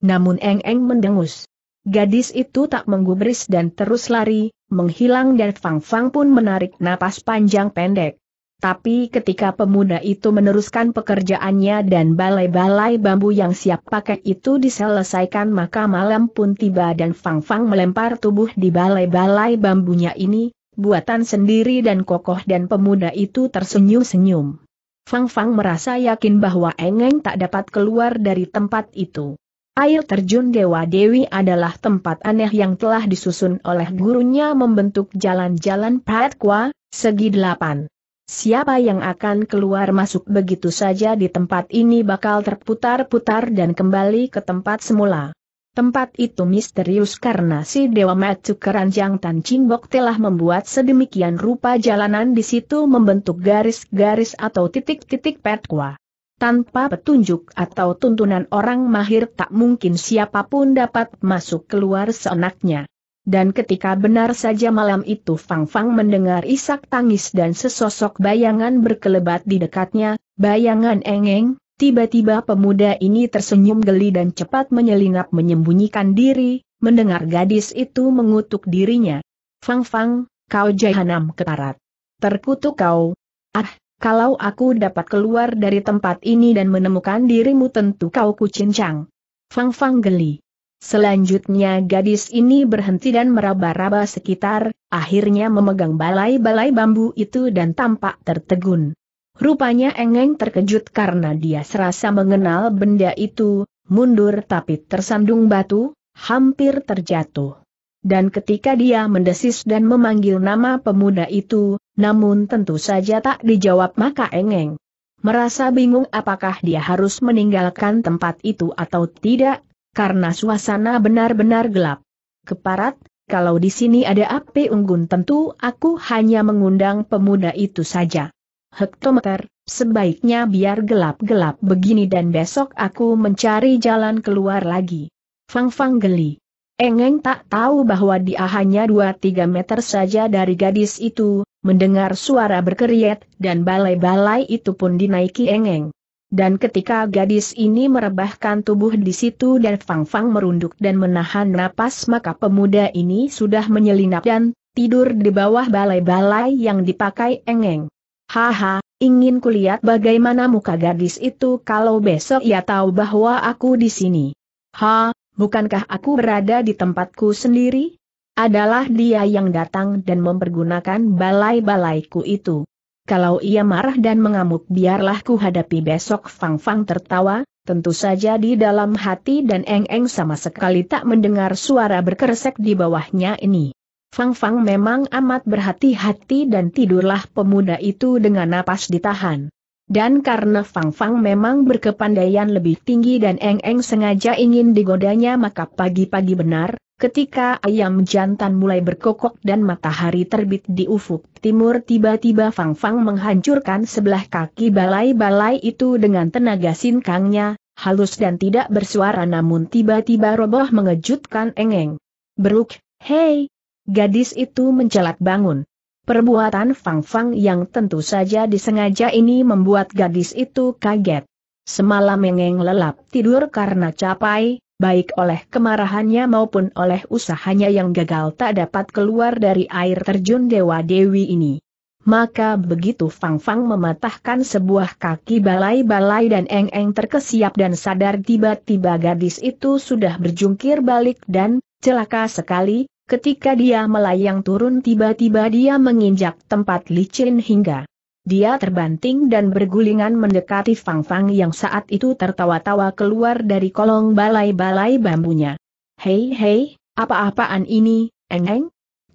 Namun Eng-Eng mendengus. Gadis itu tak menggubris dan terus lari, menghilang dan Fang Fang pun menarik napas panjang pendek. Tapi ketika pemuda itu meneruskan pekerjaannya dan balai-balai bambu yang siap pakai itu diselesaikan maka malam pun tiba dan Fang Fang melempar tubuh di balai-balai bambunya ini, buatan sendiri dan kokoh dan pemuda itu tersenyum-senyum. Fang Fang merasa yakin bahwa Engeng tak dapat keluar dari tempat itu. Air terjun Dewa Dewi adalah tempat aneh yang telah disusun oleh gurunya membentuk jalan-jalan Pratkwa, segi delapan. Siapa yang akan keluar masuk begitu saja di tempat ini bakal terputar-putar dan kembali ke tempat semula. Tempat itu misterius karena si Dewa Matsu Keranjang Tan Cimbok telah membuat sedemikian rupa jalanan di situ membentuk garis-garis atau titik-titik Pratkwa. Tanpa petunjuk atau tuntunan orang mahir tak mungkin siapapun dapat masuk keluar seenaknya. Dan ketika benar saja malam itu Fang Fang mendengar isak tangis dan sesosok bayangan berkelebat di dekatnya, bayangan engeng, tiba-tiba pemuda ini tersenyum geli dan cepat menyelinap menyembunyikan diri, mendengar gadis itu mengutuk dirinya. Fang Fang, kau jahanam keparat. Terkutuk kau. Ah, kalau aku dapat keluar dari tempat ini dan menemukan dirimu tentu kau kucincang. Fang Fang geli. Selanjutnya gadis ini berhenti dan meraba-raba sekitar, akhirnya memegang balai-balai bambu itu dan tampak tertegun. Rupanya Engeng terkejut karena dia serasa mengenal benda itu, mundur tapi tersandung batu, hampir terjatuh. Dan ketika dia mendesis dan memanggil nama pemuda itu, namun tentu saja tak dijawab maka engeng. Merasa bingung apakah dia harus meninggalkan tempat itu atau tidak, karena suasana benar-benar gelap. Keparat, kalau di sini ada api unggun tentu aku hanya mengundang pemuda itu saja. Hektometer, sebaiknya biar gelap-gelap begini dan besok aku mencari jalan keluar lagi. Fang Fang geli. Engeng tak tahu bahwa dia hanya 2-3 meter saja dari gadis itu, mendengar suara berkeriet, dan balai-balai itu pun dinaiki engeng. Dan ketika gadis ini merebahkan tubuh di situ dan Fang Fang merunduk dan menahan napas maka pemuda ini sudah menyelinap dan tidur di bawah balai-balai yang dipakai engeng. Haha, ingin kulihat bagaimana muka gadis itu kalau besok ia tahu bahwa aku di sini. Ha, bukankah aku berada di tempatku sendiri? adalah dia yang datang dan mempergunakan balai-balaiku itu. Kalau ia marah dan mengamuk biarlah ku hadapi besok Fang Fang tertawa, tentu saja di dalam hati dan Eng Eng sama sekali tak mendengar suara berkeresek di bawahnya ini. Fang Fang memang amat berhati-hati dan tidurlah pemuda itu dengan napas ditahan. Dan karena Fang Fang memang berkepandaian lebih tinggi dan Eng Eng sengaja ingin digodanya maka pagi-pagi benar, ketika ayam jantan mulai berkokok dan matahari terbit di ufuk timur tiba-tiba Fang Fang menghancurkan sebelah kaki balai-balai itu dengan tenaga sinkangnya, halus dan tidak bersuara namun tiba-tiba roboh mengejutkan Eng Eng. Beruk, hei! Gadis itu mencelat bangun. Perbuatan Fang Fang yang tentu saja disengaja ini membuat gadis itu kaget. Semalam Mengeng lelap tidur karena capai, baik oleh kemarahannya maupun oleh usahanya yang gagal tak dapat keluar dari air terjun Dewa Dewi ini. Maka begitu Fang Fang mematahkan sebuah kaki balai-balai dan Eng Eng terkesiap dan sadar tiba-tiba gadis itu sudah berjungkir balik dan, celaka sekali, Ketika dia melayang turun tiba-tiba dia menginjak tempat licin hingga dia terbanting dan bergulingan mendekati Fang Fang yang saat itu tertawa-tawa keluar dari kolong balai-balai bambunya. Hei hei, apa-apaan ini, Eng Eng?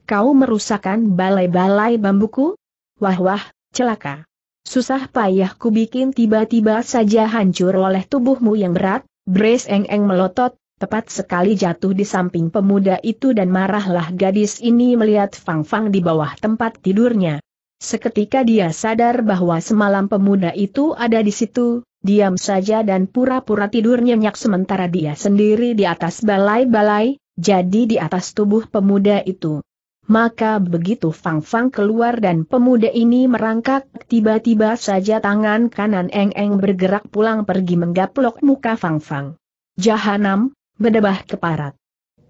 Kau merusakkan balai-balai bambuku? Wah wah, celaka. Susah payahku bikin tiba-tiba saja hancur oleh tubuhmu yang berat, Brace Eng Eng melotot, Tepat sekali jatuh di samping pemuda itu dan marahlah gadis ini melihat Fang Fang di bawah tempat tidurnya. Seketika dia sadar bahwa semalam pemuda itu ada di situ, diam saja dan pura-pura tidur nyenyak sementara dia sendiri di atas balai-balai, jadi di atas tubuh pemuda itu. Maka begitu Fang Fang keluar dan pemuda ini merangkak, tiba-tiba saja tangan kanan Eng Eng bergerak pulang pergi menggaplok muka Fang Fang. Jahanam, berdebah keparat.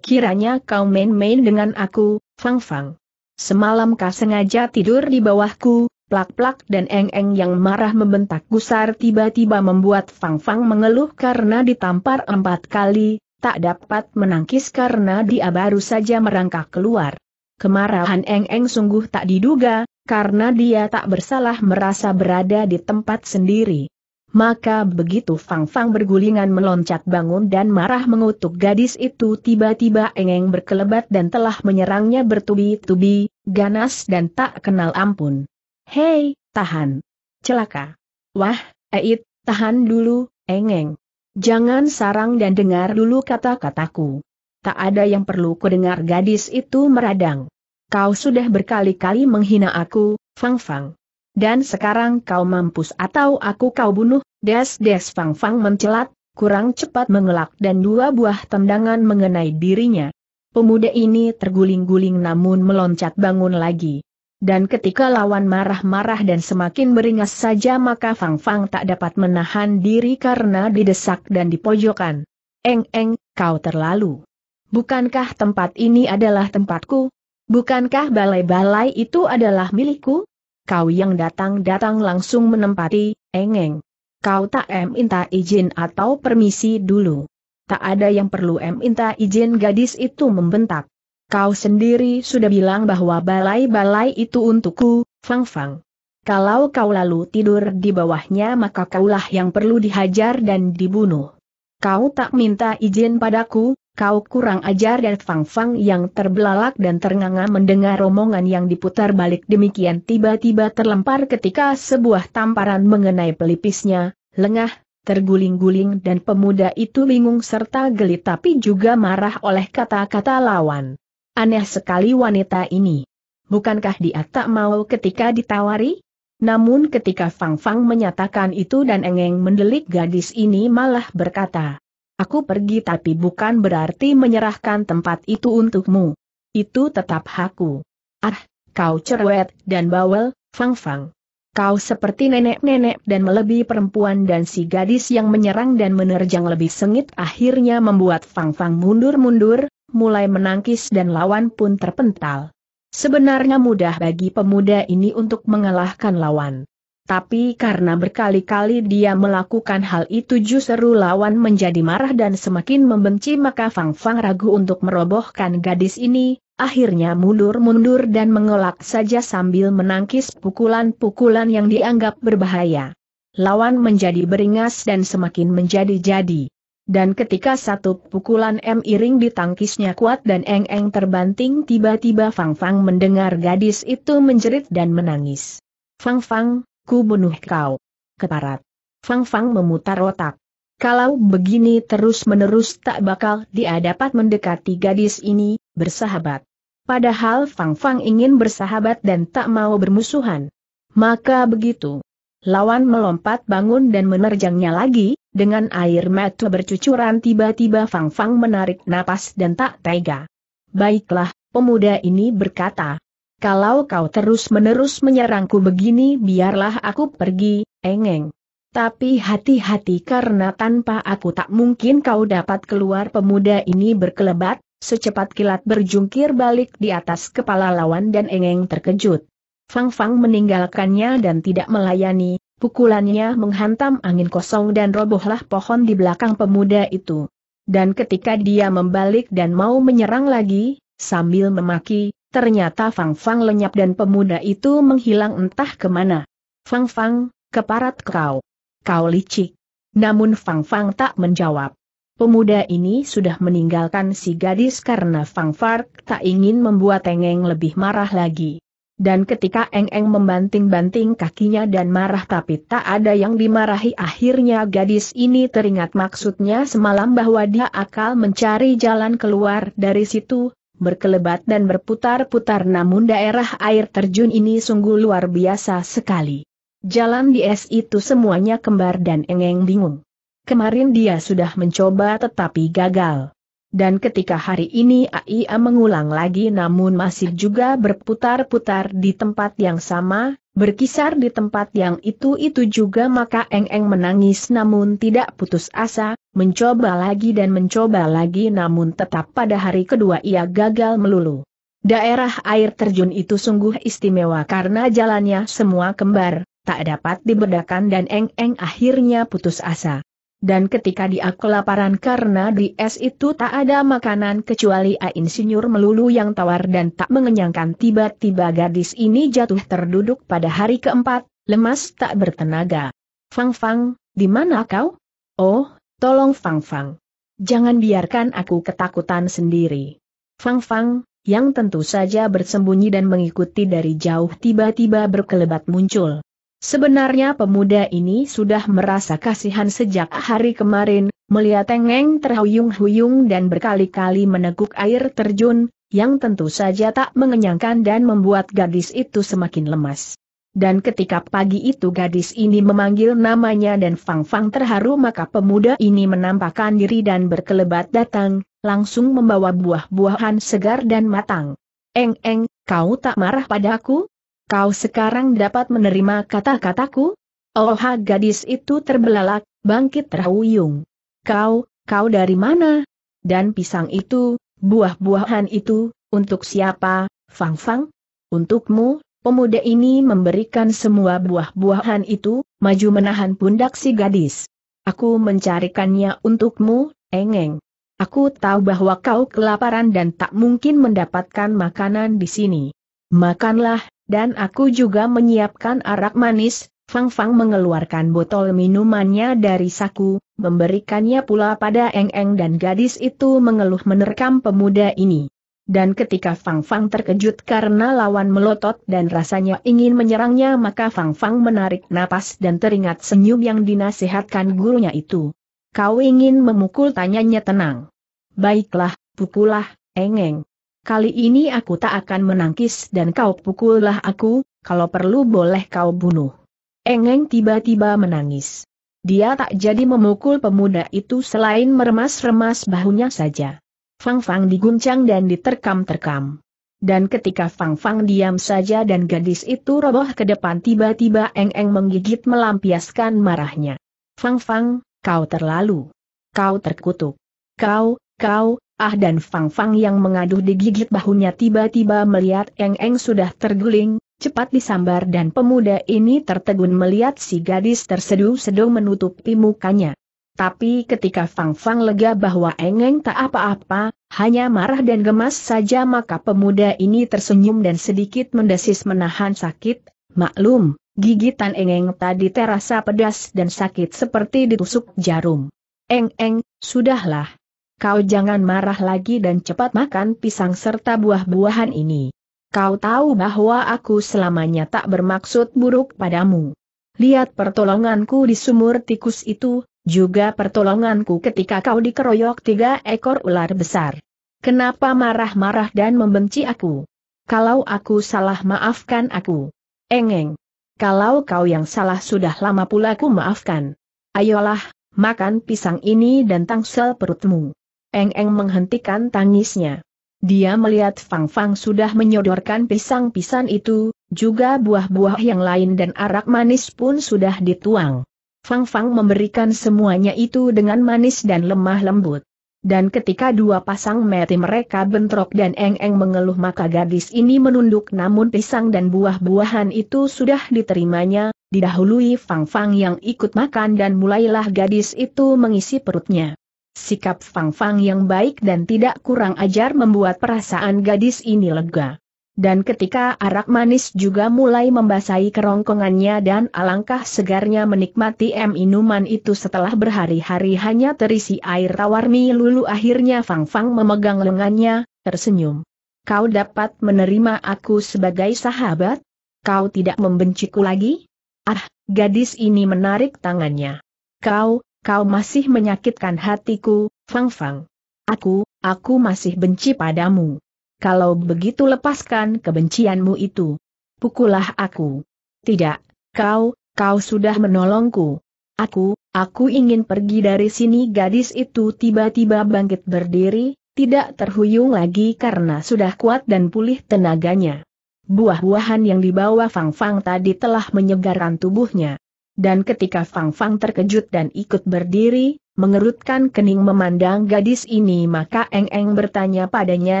Kiranya kau main-main dengan aku, Fang Fang. Semalam kau sengaja tidur di bawahku, plak-plak dan eng-eng yang marah membentak gusar tiba-tiba membuat Fang Fang mengeluh karena ditampar empat kali, tak dapat menangkis karena dia baru saja merangkak keluar. Kemarahan eng-eng sungguh tak diduga, karena dia tak bersalah merasa berada di tempat sendiri. Maka begitu Fang Fang bergulingan meloncat bangun dan marah mengutuk gadis itu tiba-tiba engeng berkelebat dan telah menyerangnya bertubi-tubi, ganas dan tak kenal ampun. Hei, tahan. Celaka. Wah, Eit, tahan dulu, engeng. Jangan sarang dan dengar dulu kata-kataku. Tak ada yang perlu kudengar gadis itu meradang. Kau sudah berkali-kali menghina aku, Fang Fang dan sekarang kau mampus atau aku kau bunuh, des-des fang-fang mencelat, kurang cepat mengelak dan dua buah tendangan mengenai dirinya. Pemuda ini terguling-guling namun meloncat bangun lagi. Dan ketika lawan marah-marah dan semakin beringas saja maka Fang Fang tak dapat menahan diri karena didesak dan dipojokan. Eng Eng, kau terlalu. Bukankah tempat ini adalah tempatku? Bukankah balai-balai itu adalah milikku? kau yang datang-datang langsung menempati, engeng. Kau tak minta izin atau permisi dulu. Tak ada yang perlu minta izin gadis itu membentak. Kau sendiri sudah bilang bahwa balai-balai itu untukku, Fang Fang. Kalau kau lalu tidur di bawahnya maka kaulah yang perlu dihajar dan dibunuh. Kau tak minta izin padaku, kau kurang ajar dan Fang Fang yang terbelalak dan ternganga mendengar romongan yang diputar balik demikian tiba-tiba terlempar ketika sebuah tamparan mengenai pelipisnya, lengah, terguling-guling dan pemuda itu bingung serta geli tapi juga marah oleh kata-kata lawan. Aneh sekali wanita ini. Bukankah dia tak mau ketika ditawari? Namun ketika Fang Fang menyatakan itu dan Engeng mendelik gadis ini malah berkata, Aku pergi tapi bukan berarti menyerahkan tempat itu untukmu. Itu tetap hakku. Ah, kau cerewet dan bawel, Fang Fang. Kau seperti nenek-nenek dan melebihi perempuan dan si gadis yang menyerang dan menerjang lebih sengit akhirnya membuat Fang Fang mundur-mundur, mulai menangkis dan lawan pun terpental. Sebenarnya mudah bagi pemuda ini untuk mengalahkan lawan. Tapi karena berkali-kali dia melakukan hal itu justru lawan menjadi marah dan semakin membenci maka Fang Fang ragu untuk merobohkan gadis ini, akhirnya mundur-mundur dan mengelak saja sambil menangkis pukulan-pukulan yang dianggap berbahaya. Lawan menjadi beringas dan semakin menjadi-jadi. Dan ketika satu pukulan M Iring ditangkisnya kuat dan Eng Eng terbanting tiba-tiba Fang Fang mendengar gadis itu menjerit dan menangis. Fang Fang, Ku bunuh eh, kau. Keparat. Fang Fang memutar otak. Kalau begini terus-menerus tak bakal dia dapat mendekati gadis ini, bersahabat. Padahal Fang Fang ingin bersahabat dan tak mau bermusuhan. Maka begitu. Lawan melompat bangun dan menerjangnya lagi, dengan air mata bercucuran tiba-tiba Fang Fang menarik napas dan tak tega. Baiklah, pemuda ini berkata, kalau kau terus-menerus menyerangku begini biarlah aku pergi, engeng. Tapi hati-hati karena tanpa aku tak mungkin kau dapat keluar pemuda ini berkelebat, secepat kilat berjungkir balik di atas kepala lawan dan engeng terkejut. Fang Fang meninggalkannya dan tidak melayani, pukulannya menghantam angin kosong dan robohlah pohon di belakang pemuda itu. Dan ketika dia membalik dan mau menyerang lagi, sambil memaki, Ternyata Fang Fang lenyap dan pemuda itu menghilang entah kemana. Fang Fang, keparat kau. Kau licik. Namun Fang Fang tak menjawab. Pemuda ini sudah meninggalkan si gadis karena Fang Fark tak ingin membuat tengeng lebih marah lagi. Dan ketika Eng Eng membanting-banting kakinya dan marah tapi tak ada yang dimarahi akhirnya gadis ini teringat maksudnya semalam bahwa dia akal mencari jalan keluar dari situ, berkelebat dan berputar-putar namun daerah air terjun ini sungguh luar biasa sekali. Jalan di es itu semuanya kembar dan engeng bingung. Kemarin dia sudah mencoba tetapi gagal. Dan ketika hari ini Aia mengulang lagi namun masih juga berputar-putar di tempat yang sama, berkisar di tempat yang itu-itu juga maka Eng Eng menangis namun tidak putus asa, mencoba lagi dan mencoba lagi namun tetap pada hari kedua ia gagal melulu. Daerah air terjun itu sungguh istimewa karena jalannya semua kembar, tak dapat dibedakan dan Eng-Eng akhirnya putus asa. Dan ketika dia kelaparan karena di es itu tak ada makanan kecuali insinyur melulu yang tawar dan tak mengenyangkan tiba-tiba gadis ini jatuh terduduk pada hari keempat, lemas tak bertenaga. Fang Fang, di mana kau? Oh, Tolong Fang Fang. Jangan biarkan aku ketakutan sendiri. Fang Fang, yang tentu saja bersembunyi dan mengikuti dari jauh tiba-tiba berkelebat muncul. Sebenarnya pemuda ini sudah merasa kasihan sejak hari kemarin, melihat Tengeng terhuyung-huyung dan berkali-kali meneguk air terjun, yang tentu saja tak mengenyangkan dan membuat gadis itu semakin lemas. Dan ketika pagi itu gadis ini memanggil namanya dan Fang Fang terharu maka pemuda ini menampakkan diri dan berkelebat datang, langsung membawa buah-buahan segar dan matang. Eng Eng, kau tak marah padaku? Kau sekarang dapat menerima kata-kataku? Oh gadis itu terbelalak, bangkit terhuyung. Kau, kau dari mana? Dan pisang itu, buah-buahan itu, untuk siapa, Fang Fang? Untukmu, Pemuda ini memberikan semua buah-buahan itu, maju menahan pundak si gadis. Aku mencarikannya untukmu, engeng. Aku tahu bahwa kau kelaparan dan tak mungkin mendapatkan makanan di sini. Makanlah, dan aku juga menyiapkan arak manis, Fang Fang mengeluarkan botol minumannya dari saku, memberikannya pula pada Eng Eng dan gadis itu mengeluh menerkam pemuda ini. Dan ketika Fang Fang terkejut karena lawan melotot dan rasanya ingin menyerangnya maka Fang Fang menarik napas dan teringat senyum yang dinasehatkan gurunya itu. Kau ingin memukul tanyanya tenang. Baiklah, pukullah, engeng. Kali ini aku tak akan menangkis dan kau pukullah aku, kalau perlu boleh kau bunuh. Engeng tiba-tiba menangis. Dia tak jadi memukul pemuda itu selain meremas-remas bahunya saja. Fang Fang diguncang dan diterkam-terkam. Dan ketika Fang Fang diam saja dan gadis itu roboh ke depan tiba-tiba Eng Eng menggigit melampiaskan marahnya. Fang Fang, kau terlalu. Kau terkutuk. Kau, kau, ah dan Fang Fang yang mengaduh digigit bahunya tiba-tiba melihat Eng Eng sudah terguling, cepat disambar dan pemuda ini tertegun melihat si gadis terseduh-seduh menutupi mukanya. Tapi ketika Fang Fang lega bahwa Engeng tak apa-apa, hanya marah dan gemas saja maka pemuda ini tersenyum dan sedikit mendesis menahan sakit, maklum, gigitan Engeng tadi terasa pedas dan sakit seperti ditusuk jarum. Engeng, sudahlah. Kau jangan marah lagi dan cepat makan pisang serta buah-buahan ini. Kau tahu bahwa aku selamanya tak bermaksud buruk padamu. Lihat pertolonganku di sumur tikus itu, juga pertolonganku ketika kau dikeroyok tiga ekor ular besar. Kenapa marah-marah dan membenci aku? Kalau aku salah maafkan aku. Engeng. Kalau kau yang salah sudah lama pula ku maafkan. Ayolah, makan pisang ini dan tangsel perutmu. Eng-eng menghentikan tangisnya. Dia melihat Fang Fang sudah menyodorkan pisang-pisang itu, juga buah-buah yang lain dan arak manis pun sudah dituang. Fang Fang memberikan semuanya itu dengan manis dan lemah lembut. Dan ketika dua pasang mati mereka bentrok dan eng-eng mengeluh maka gadis ini menunduk namun pisang dan buah-buahan itu sudah diterimanya, didahului Fang Fang yang ikut makan dan mulailah gadis itu mengisi perutnya. Sikap Fang Fang yang baik dan tidak kurang ajar membuat perasaan gadis ini lega. Dan ketika arak manis juga mulai membasahi kerongkongannya dan alangkah segarnya menikmati M minuman itu setelah berhari-hari hanya terisi air tawar mie lulu akhirnya Fang Fang memegang lengannya, tersenyum. Kau dapat menerima aku sebagai sahabat? Kau tidak membenciku lagi? Ah, gadis ini menarik tangannya. Kau, kau masih menyakitkan hatiku, Fang Fang. Aku, aku masih benci padamu. Kalau begitu lepaskan kebencianmu itu. Pukullah aku. Tidak, kau, kau sudah menolongku. Aku, aku ingin pergi dari sini gadis itu tiba-tiba bangkit berdiri, tidak terhuyung lagi karena sudah kuat dan pulih tenaganya. Buah-buahan yang dibawa Fang Fang tadi telah menyegarkan tubuhnya. Dan ketika Fang Fang terkejut dan ikut berdiri, mengerutkan kening memandang gadis ini maka Eng Eng bertanya padanya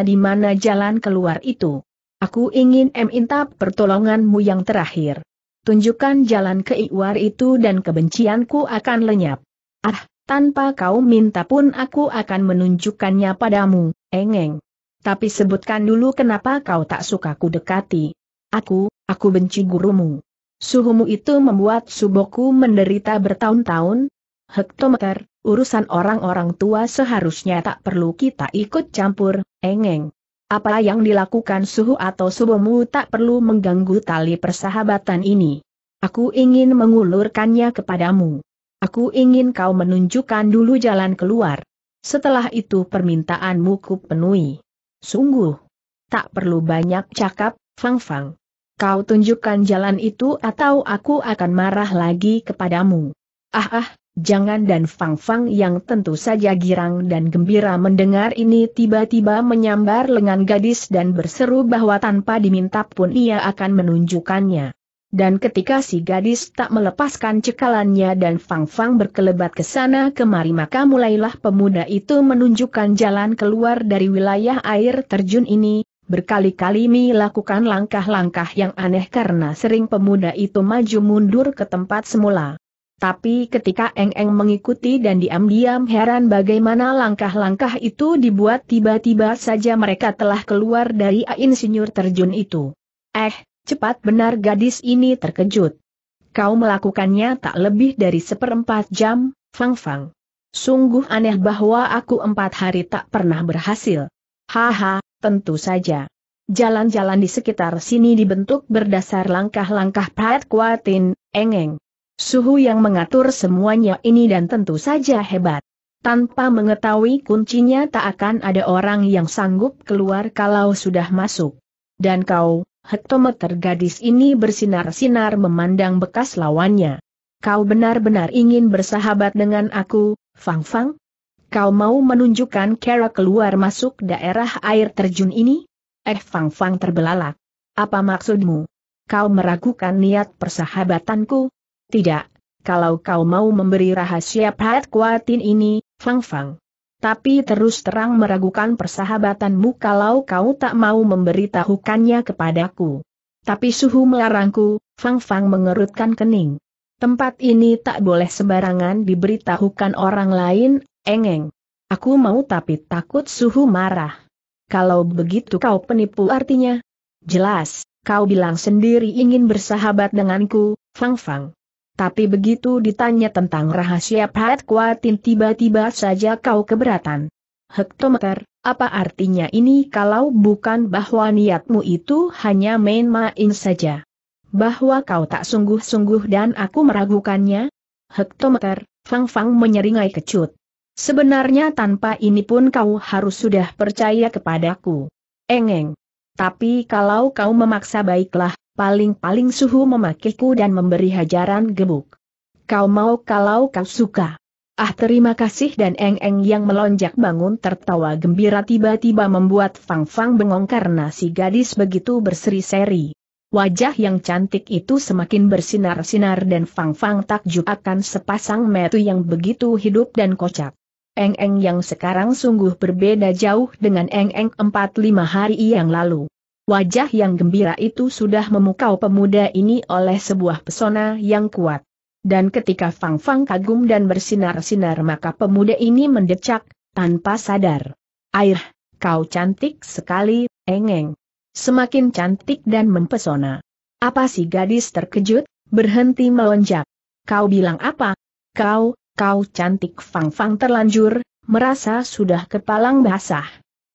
di mana jalan keluar itu. Aku ingin minta pertolonganmu yang terakhir. Tunjukkan jalan ke Iwar itu dan kebencianku akan lenyap. Ah, tanpa kau minta pun aku akan menunjukkannya padamu, Eng Eng. Tapi sebutkan dulu kenapa kau tak sukaku dekati. Aku, aku benci gurumu. Suhumu itu membuat Suboku menderita bertahun-tahun? Hektometer, urusan orang-orang tua seharusnya tak perlu kita ikut campur, engeng. Apa yang dilakukan Suhu atau Subomu tak perlu mengganggu tali persahabatan ini. Aku ingin mengulurkannya kepadamu. Aku ingin kau menunjukkan dulu jalan keluar. Setelah itu permintaanmu kupenuhi. Sungguh. Tak perlu banyak cakap, Fang Fang. Kau tunjukkan jalan itu atau aku akan marah lagi kepadamu. Ah ah, jangan dan Fang Fang yang tentu saja girang dan gembira mendengar ini tiba-tiba menyambar lengan gadis dan berseru bahwa tanpa diminta pun ia akan menunjukkannya. Dan ketika si gadis tak melepaskan cekalannya dan Fang Fang berkelebat ke sana kemari maka mulailah pemuda itu menunjukkan jalan keluar dari wilayah air terjun ini, Berkali-kali Mi lakukan langkah-langkah yang aneh karena sering pemuda itu maju mundur ke tempat semula. Tapi ketika Eng Eng mengikuti dan diam-diam heran bagaimana langkah-langkah itu dibuat tiba-tiba saja mereka telah keluar dari insinyur terjun itu. Eh, cepat benar gadis ini terkejut. Kau melakukannya tak lebih dari seperempat jam, Fang Fang. Sungguh aneh bahwa aku empat hari tak pernah berhasil. Haha, tentu saja. Jalan-jalan di sekitar sini dibentuk berdasar langkah-langkah Pat Kuatin, Engeng. Suhu yang mengatur semuanya ini dan tentu saja hebat. Tanpa mengetahui kuncinya tak akan ada orang yang sanggup keluar kalau sudah masuk. Dan kau, hektometer gadis ini bersinar-sinar memandang bekas lawannya. Kau benar-benar ingin bersahabat dengan aku, Fang Fang? Kau mau menunjukkan cara keluar masuk daerah air terjun ini? Eh Fang Fang terbelalak. Apa maksudmu? Kau meragukan niat persahabatanku? Tidak, kalau kau mau memberi rahasia Pat Kuatin ini, Fang Fang. Tapi terus terang meragukan persahabatanmu kalau kau tak mau memberitahukannya kepadaku. Tapi suhu melarangku, Fang Fang mengerutkan kening. Tempat ini tak boleh sembarangan diberitahukan orang lain Engeng. Aku mau tapi takut suhu marah. Kalau begitu kau penipu artinya? Jelas, kau bilang sendiri ingin bersahabat denganku, Fang Fang. Tapi begitu ditanya tentang rahasia Pat Kuatin tiba-tiba saja kau keberatan. Hektometer, apa artinya ini kalau bukan bahwa niatmu itu hanya main-main saja? Bahwa kau tak sungguh-sungguh dan aku meragukannya? Hektometer, Fang Fang menyeringai kecut. Sebenarnya tanpa ini pun kau harus sudah percaya kepadaku. Engeng. Tapi kalau kau memaksa baiklah, paling-paling suhu memakilku dan memberi hajaran gebuk. Kau mau kalau kau suka. Ah terima kasih dan Eng-Eng yang melonjak bangun tertawa gembira tiba-tiba membuat Fang Fang bengong karena si gadis begitu berseri-seri. Wajah yang cantik itu semakin bersinar-sinar dan Fang Fang takjub akan sepasang metu yang begitu hidup dan kocak. Eng-Eng yang sekarang sungguh berbeda jauh dengan Eng-Eng 4-5 hari yang lalu. Wajah yang gembira itu sudah memukau pemuda ini oleh sebuah pesona yang kuat. Dan ketika Fang Fang kagum dan bersinar-sinar maka pemuda ini mendecak, tanpa sadar. Air, kau cantik sekali, Eng-Eng. Semakin cantik dan mempesona. Apa si gadis terkejut, berhenti melonjak. Kau bilang apa? Kau, Kau cantik Fang Fang terlanjur, merasa sudah kepalang basah.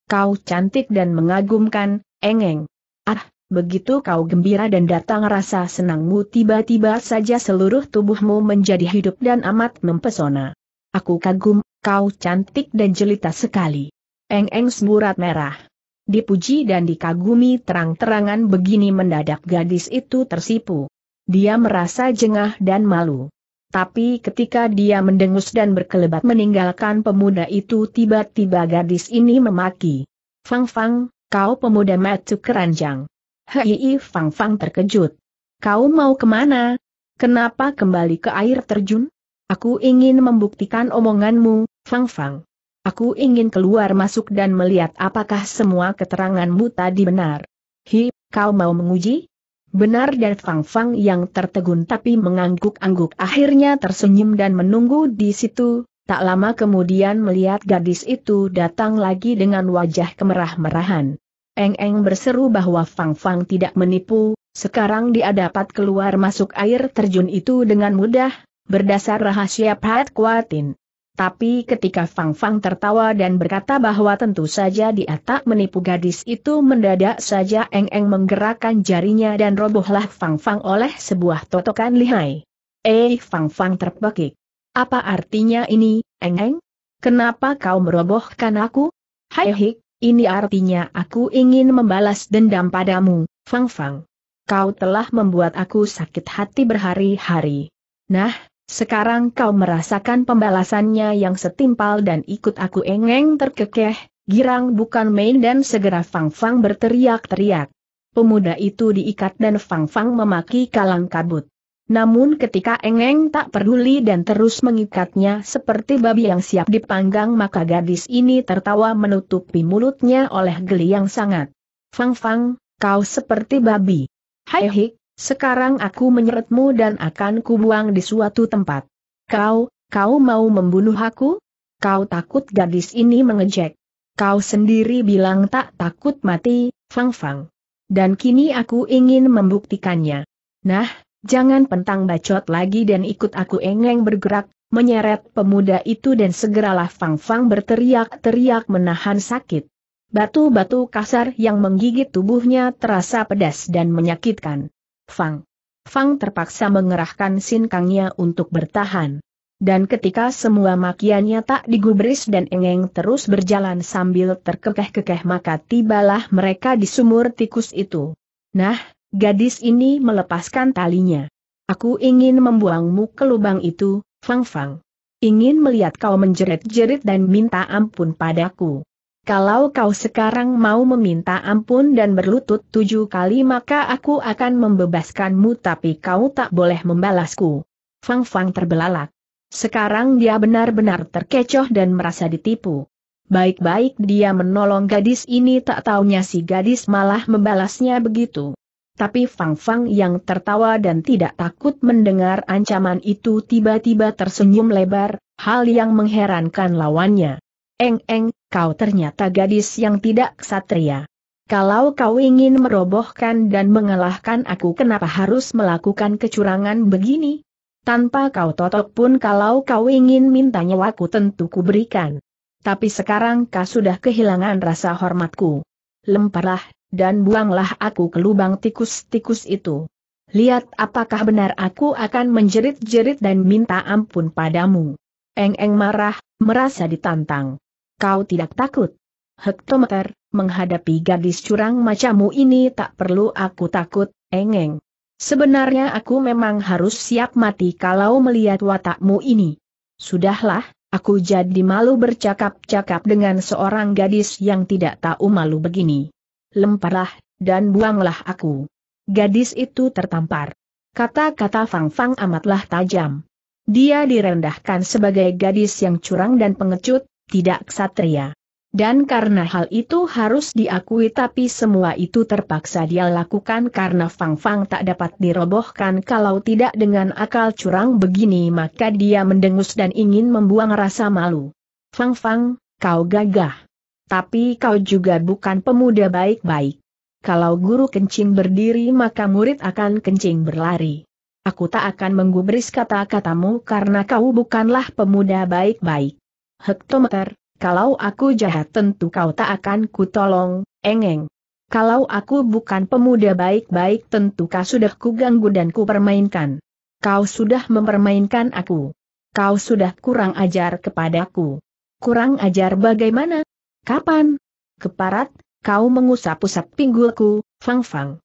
Kau cantik dan mengagumkan, engeng. Ah, begitu kau gembira dan datang rasa senangmu tiba-tiba saja seluruh tubuhmu menjadi hidup dan amat mempesona. Aku kagum, kau cantik dan jelita sekali. Eng-eng semburat merah. Dipuji dan dikagumi terang-terangan begini mendadak gadis itu tersipu. Dia merasa jengah dan malu. Tapi ketika dia mendengus dan berkelebat meninggalkan pemuda itu tiba-tiba gadis ini memaki. Fang Fang, kau pemuda matu keranjang. Hei Fang Fang terkejut. Kau mau kemana? Kenapa kembali ke air terjun? Aku ingin membuktikan omonganmu, Fang Fang. Aku ingin keluar masuk dan melihat apakah semua keteranganmu tadi benar. Hi, kau mau menguji? Benar dan Fang Fang yang tertegun tapi mengangguk-angguk akhirnya tersenyum dan menunggu di situ, tak lama kemudian melihat gadis itu datang lagi dengan wajah kemerah-merahan. Eng-eng berseru bahwa Fang Fang tidak menipu, sekarang dia dapat keluar masuk air terjun itu dengan mudah, berdasar rahasia Pat Kuatin. Tapi ketika Fang Fang tertawa dan berkata bahwa tentu saja dia tak menipu gadis itu mendadak saja Eng Eng menggerakkan jarinya dan robohlah Fang Fang oleh sebuah totokan lihai. Eh Fang Fang terpekik. Apa artinya ini, Eng Eng? Kenapa kau merobohkan aku? Hai hik, ini artinya aku ingin membalas dendam padamu, Fang Fang. Kau telah membuat aku sakit hati berhari-hari. Nah, sekarang kau merasakan pembalasannya yang setimpal dan ikut aku engeng terkekeh, girang bukan main dan segera Fang Fang berteriak-teriak. Pemuda itu diikat dan Fang Fang memaki kalang kabut. Namun ketika Engeng tak peduli dan terus mengikatnya seperti babi yang siap dipanggang maka gadis ini tertawa menutupi mulutnya oleh geli yang sangat. Fang Fang, kau seperti babi. Hai hik, sekarang aku menyeretmu dan akan kubuang di suatu tempat. Kau, kau mau membunuh aku? Kau takut gadis ini mengejek. Kau sendiri bilang tak takut mati, Fang Fang. Dan kini aku ingin membuktikannya. Nah, jangan pentang bacot lagi dan ikut aku engeng bergerak, menyeret pemuda itu dan segeralah Fang Fang berteriak-teriak menahan sakit. Batu-batu kasar yang menggigit tubuhnya terasa pedas dan menyakitkan. Fang. Fang terpaksa mengerahkan sinkangnya untuk bertahan. Dan ketika semua makiannya tak digubris dan engeng terus berjalan sambil terkekeh-kekeh maka tibalah mereka di sumur tikus itu. Nah, gadis ini melepaskan talinya. Aku ingin membuangmu ke lubang itu, Fang Fang. Ingin melihat kau menjerit-jerit dan minta ampun padaku kalau kau sekarang mau meminta ampun dan berlutut tujuh kali maka aku akan membebaskanmu tapi kau tak boleh membalasku. Fang Fang terbelalak. Sekarang dia benar-benar terkecoh dan merasa ditipu. Baik-baik dia menolong gadis ini tak taunya si gadis malah membalasnya begitu. Tapi Fang Fang yang tertawa dan tidak takut mendengar ancaman itu tiba-tiba tersenyum lebar, hal yang mengherankan lawannya. Eng-eng, kau ternyata gadis yang tidak ksatria. Kalau kau ingin merobohkan dan mengalahkan aku kenapa harus melakukan kecurangan begini? Tanpa kau totok pun kalau kau ingin minta nyawaku tentu kuberikan. Tapi sekarang kau sudah kehilangan rasa hormatku. Lemparlah, dan buanglah aku ke lubang tikus-tikus itu. Lihat apakah benar aku akan menjerit-jerit dan minta ampun padamu. Eng-eng marah, merasa ditantang kau tidak takut. Hektometer, menghadapi gadis curang macamu ini tak perlu aku takut, engeng. Sebenarnya aku memang harus siap mati kalau melihat watakmu ini. Sudahlah, aku jadi malu bercakap-cakap dengan seorang gadis yang tidak tahu malu begini. Lemparlah, dan buanglah aku. Gadis itu tertampar. Kata-kata Fang Fang amatlah tajam. Dia direndahkan sebagai gadis yang curang dan pengecut, tidak ksatria. Dan karena hal itu harus diakui tapi semua itu terpaksa dia lakukan karena Fang Fang tak dapat dirobohkan kalau tidak dengan akal curang begini maka dia mendengus dan ingin membuang rasa malu. Fang Fang, kau gagah. Tapi kau juga bukan pemuda baik-baik. Kalau guru kencing berdiri maka murid akan kencing berlari. Aku tak akan menggubris kata-katamu karena kau bukanlah pemuda baik-baik hektometer, kalau aku jahat tentu kau tak akan kutolong, engeng. Kalau aku bukan pemuda baik-baik tentu kau sudah kuganggu dan kupermainkan. Kau sudah mempermainkan aku. Kau sudah kurang ajar kepadaku. Kurang ajar bagaimana? Kapan? Keparat, kau mengusap-usap pinggulku, fang-fang.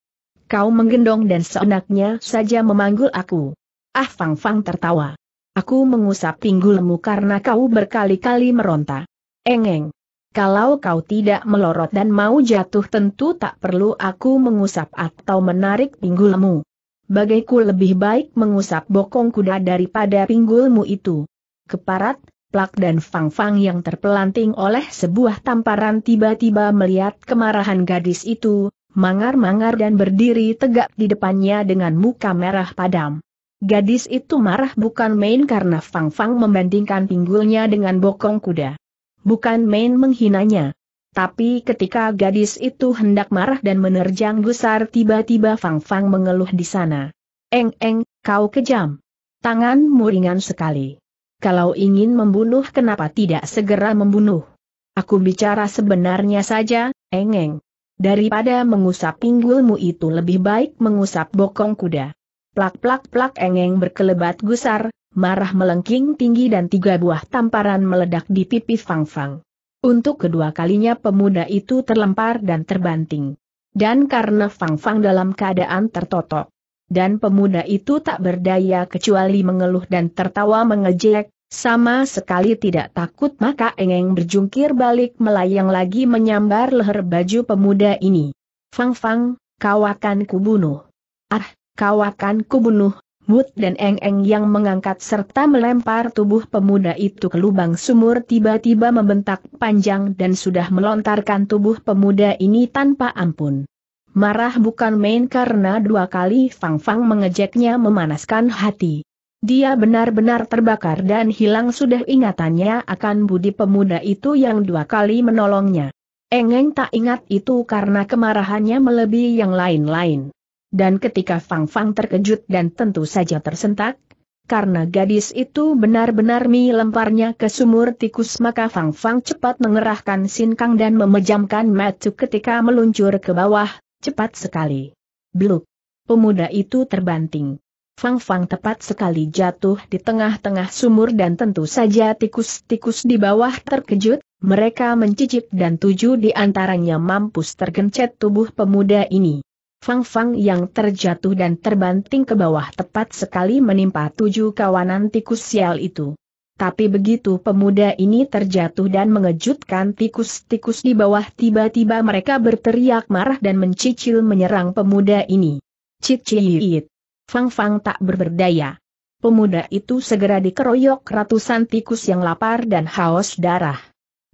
Kau menggendong dan seenaknya saja memanggul aku. Ah Fang Fang tertawa. Aku mengusap pinggulmu karena kau berkali-kali meronta. Engeng. Kalau kau tidak melorot dan mau jatuh tentu tak perlu aku mengusap atau menarik pinggulmu. Bagaiku lebih baik mengusap bokong kuda daripada pinggulmu itu. Keparat, Plak dan Fang Fang yang terpelanting oleh sebuah tamparan tiba-tiba melihat kemarahan gadis itu, mangar-mangar dan berdiri tegak di depannya dengan muka merah padam. Gadis itu marah bukan main karena Fang Fang membandingkan pinggulnya dengan bokong kuda. Bukan main menghinanya. Tapi ketika gadis itu hendak marah dan menerjang gusar tiba-tiba Fang Fang mengeluh di sana. Eng eng, kau kejam. Tangan muringan sekali. Kalau ingin membunuh kenapa tidak segera membunuh? Aku bicara sebenarnya saja, eng, eng. Daripada mengusap pinggulmu itu lebih baik mengusap bokong kuda. Plak-plak-plak engeng berkelebat gusar, marah melengking tinggi dan tiga buah tamparan meledak di pipi Fang Fang. Untuk kedua kalinya pemuda itu terlempar dan terbanting. Dan karena Fang Fang dalam keadaan tertotok. Dan pemuda itu tak berdaya kecuali mengeluh dan tertawa mengejek, sama sekali tidak takut maka Engeng berjungkir balik melayang lagi menyambar leher baju pemuda ini. Fang Fang, kau akan kubunuh. Ah, kau akan kubunuh. Wut dan Eng Eng yang mengangkat serta melempar tubuh pemuda itu ke lubang sumur tiba-tiba membentak panjang dan sudah melontarkan tubuh pemuda ini tanpa ampun. Marah bukan main karena dua kali Fang Fang mengejeknya memanaskan hati. Dia benar-benar terbakar dan hilang sudah ingatannya akan budi pemuda itu yang dua kali menolongnya. Eng Eng tak ingat itu karena kemarahannya melebihi yang lain-lain. Dan ketika Fang Fang terkejut dan tentu saja tersentak, karena gadis itu benar-benar mi lemparnya ke sumur tikus maka Fang Fang cepat mengerahkan sinkang dan memejamkan matu ketika meluncur ke bawah, cepat sekali. Bluk! Pemuda itu terbanting. Fang Fang tepat sekali jatuh di tengah-tengah sumur dan tentu saja tikus-tikus di bawah terkejut, mereka mencicip dan tujuh di antaranya mampus tergencet tubuh pemuda ini. Fang Fang yang terjatuh dan terbanting ke bawah tepat sekali menimpa tujuh kawanan tikus sial itu. Tapi begitu pemuda ini terjatuh dan mengejutkan tikus-tikus di bawah tiba-tiba mereka berteriak marah dan mencicil menyerang pemuda ini. Cicit. Fang Fang tak berberdaya. Pemuda itu segera dikeroyok ratusan tikus yang lapar dan haus darah.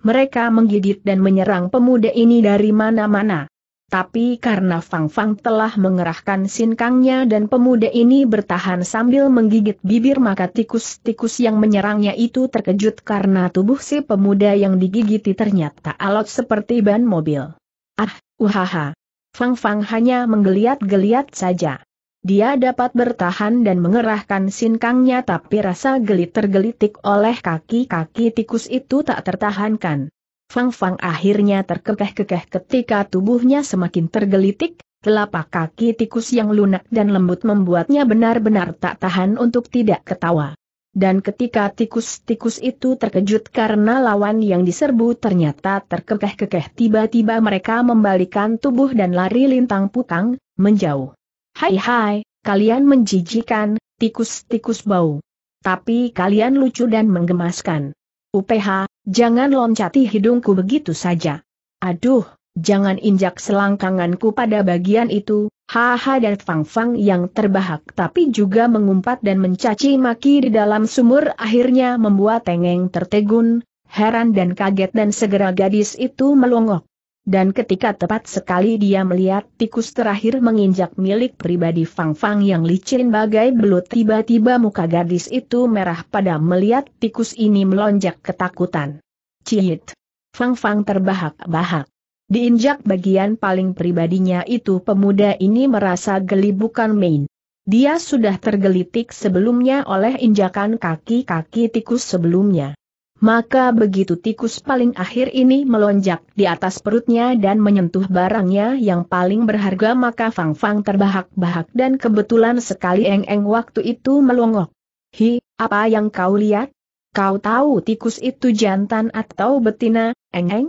Mereka menggigit dan menyerang pemuda ini dari mana-mana. Tapi karena Fang Fang telah mengerahkan sinkangnya dan pemuda ini bertahan sambil menggigit bibir maka tikus-tikus yang menyerangnya itu terkejut karena tubuh si pemuda yang digigiti ternyata alot seperti ban mobil. Ah, uhaha. Fang Fang hanya menggeliat-geliat saja. Dia dapat bertahan dan mengerahkan sinkangnya tapi rasa geli tergelitik oleh kaki-kaki tikus itu tak tertahankan. Fang Fang akhirnya terkekeh-kekeh ketika tubuhnya semakin tergelitik, telapak kaki tikus yang lunak dan lembut membuatnya benar-benar tak tahan untuk tidak ketawa. Dan ketika tikus-tikus itu terkejut karena lawan yang diserbu ternyata terkekeh-kekeh tiba-tiba mereka membalikan tubuh dan lari lintang putang, menjauh. Hai hai, kalian menjijikan, tikus-tikus bau. Tapi kalian lucu dan menggemaskan. UPH, jangan loncati hidungku begitu saja. Aduh, jangan injak selangkanganku pada bagian itu, haha dan Fang Fang yang terbahak tapi juga mengumpat dan mencaci maki di dalam sumur akhirnya membuat Tengeng tertegun, heran dan kaget dan segera gadis itu melongok. Dan ketika tepat sekali dia melihat tikus terakhir menginjak milik pribadi Fang Fang yang licin bagai belut tiba-tiba muka gadis itu merah pada melihat tikus ini melonjak ketakutan. Ciit! Fang Fang terbahak-bahak. Diinjak bagian paling pribadinya itu pemuda ini merasa geli bukan main. Dia sudah tergelitik sebelumnya oleh injakan kaki-kaki tikus sebelumnya. Maka begitu tikus paling akhir ini melonjak di atas perutnya dan menyentuh barangnya yang paling berharga maka Fang Fang terbahak-bahak dan kebetulan sekali Eng Eng waktu itu melongok. Hi, apa yang kau lihat? Kau tahu tikus itu jantan atau betina, Eng Eng?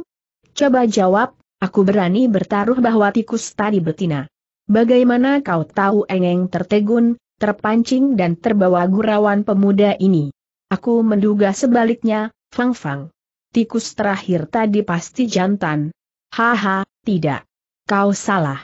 Coba jawab, aku berani bertaruh bahwa tikus tadi betina. Bagaimana kau tahu Eng Eng tertegun, terpancing dan terbawa gurauan pemuda ini? Aku menduga sebaliknya, Fang Fang. Tikus terakhir tadi pasti jantan. Haha, tidak. Kau salah.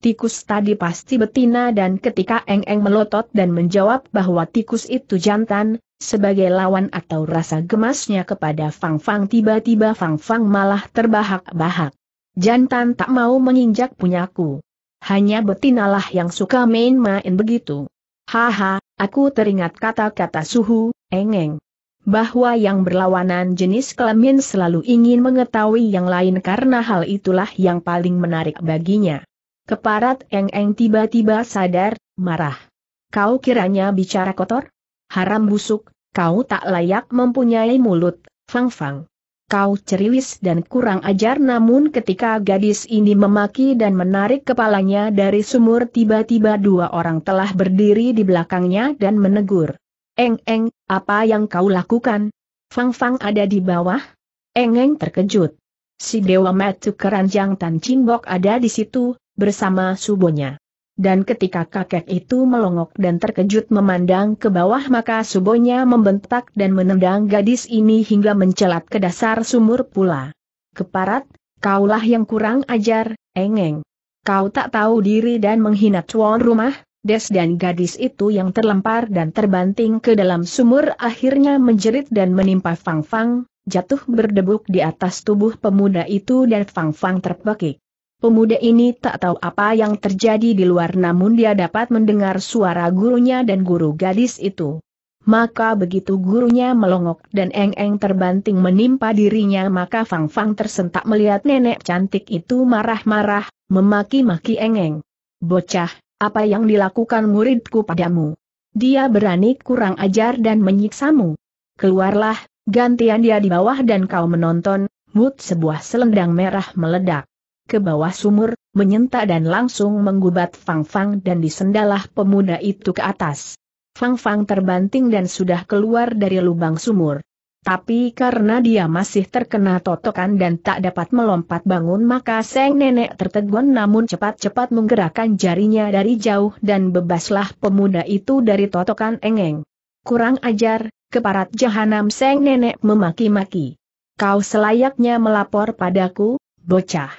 Tikus tadi pasti betina dan ketika Eng Eng melotot dan menjawab bahwa tikus itu jantan, sebagai lawan atau rasa gemasnya kepada Fang Fang tiba-tiba Fang Fang malah terbahak-bahak. Jantan tak mau menginjak punyaku. Hanya betinalah yang suka main-main begitu. Haha, aku teringat kata-kata suhu, Eng Eng bahwa yang berlawanan jenis kelamin selalu ingin mengetahui yang lain karena hal itulah yang paling menarik baginya. Keparat Eng-Eng tiba-tiba sadar, marah. Kau kiranya bicara kotor? Haram busuk, kau tak layak mempunyai mulut, Fang Fang. Kau ceriwis dan kurang ajar namun ketika gadis ini memaki dan menarik kepalanya dari sumur tiba-tiba dua orang telah berdiri di belakangnya dan menegur. Eng Eng, apa yang kau lakukan? Fang Fang ada di bawah? Eng Eng terkejut. Si Dewa Metu Keranjang Tan Cimbok ada di situ, bersama subonya. Dan ketika kakek itu melongok dan terkejut memandang ke bawah maka subonya membentak dan menendang gadis ini hingga mencelat ke dasar sumur pula. Keparat, kaulah yang kurang ajar, Eng-eng. Kau tak tahu diri dan menghina tuan rumah? Des dan gadis itu yang terlempar dan terbanting ke dalam sumur akhirnya menjerit dan menimpa Fang Fang, jatuh berdebuk di atas tubuh pemuda itu dan Fang Fang terpekik. Pemuda ini tak tahu apa yang terjadi di luar namun dia dapat mendengar suara gurunya dan guru gadis itu. Maka begitu gurunya melongok dan Eng-Eng terbanting menimpa dirinya maka Fang Fang tersentak melihat nenek cantik itu marah-marah, memaki-maki Eng-Eng. Bocah, apa yang dilakukan muridku padamu? Dia berani kurang ajar dan menyiksamu. Keluarlah, gantian dia di bawah dan kau menonton, mut sebuah selendang merah meledak. Ke bawah sumur, menyentak dan langsung menggubat Fang Fang dan disendalah pemuda itu ke atas. Fang Fang terbanting dan sudah keluar dari lubang sumur. Tapi karena dia masih terkena totokan dan tak dapat melompat bangun maka Seng nenek tertegun namun cepat-cepat menggerakkan jarinya dari jauh dan bebaslah pemuda itu dari totokan engeng. Kurang ajar, keparat jahanam Seng nenek memaki-maki. Kau selayaknya melapor padaku, bocah.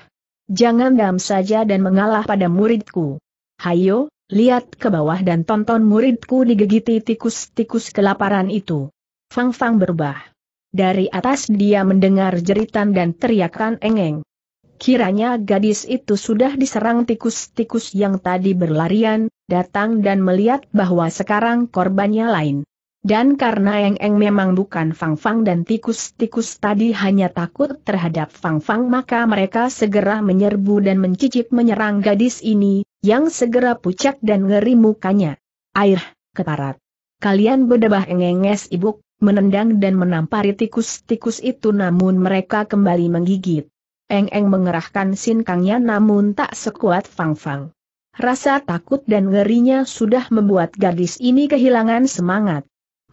Jangan dam saja dan mengalah pada muridku. Hayo, lihat ke bawah dan tonton muridku digegiti tikus-tikus kelaparan itu. Fang Fang berbah. Dari atas dia mendengar jeritan dan teriakan engeng. Kiranya gadis itu sudah diserang tikus-tikus yang tadi berlarian, datang dan melihat bahwa sekarang korbannya lain. Dan karena Eng Eng memang bukan Fang Fang dan tikus-tikus tadi hanya takut terhadap Fang Fang maka mereka segera menyerbu dan mencicip menyerang gadis ini, yang segera pucat dan ngeri mukanya. Air, keparat. Kalian berdebah engenges ibuk, menendang dan menampari tikus-tikus itu namun mereka kembali menggigit. Eng-eng mengerahkan sinkangnya namun tak sekuat Fang-Fang. Rasa takut dan ngerinya sudah membuat gadis ini kehilangan semangat.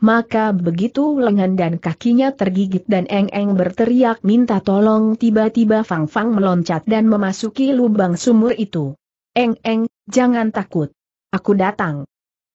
Maka begitu lengan dan kakinya tergigit dan Eng-eng berteriak minta tolong tiba-tiba Fang-Fang meloncat dan memasuki lubang sumur itu. Eng-eng, jangan takut. Aku datang.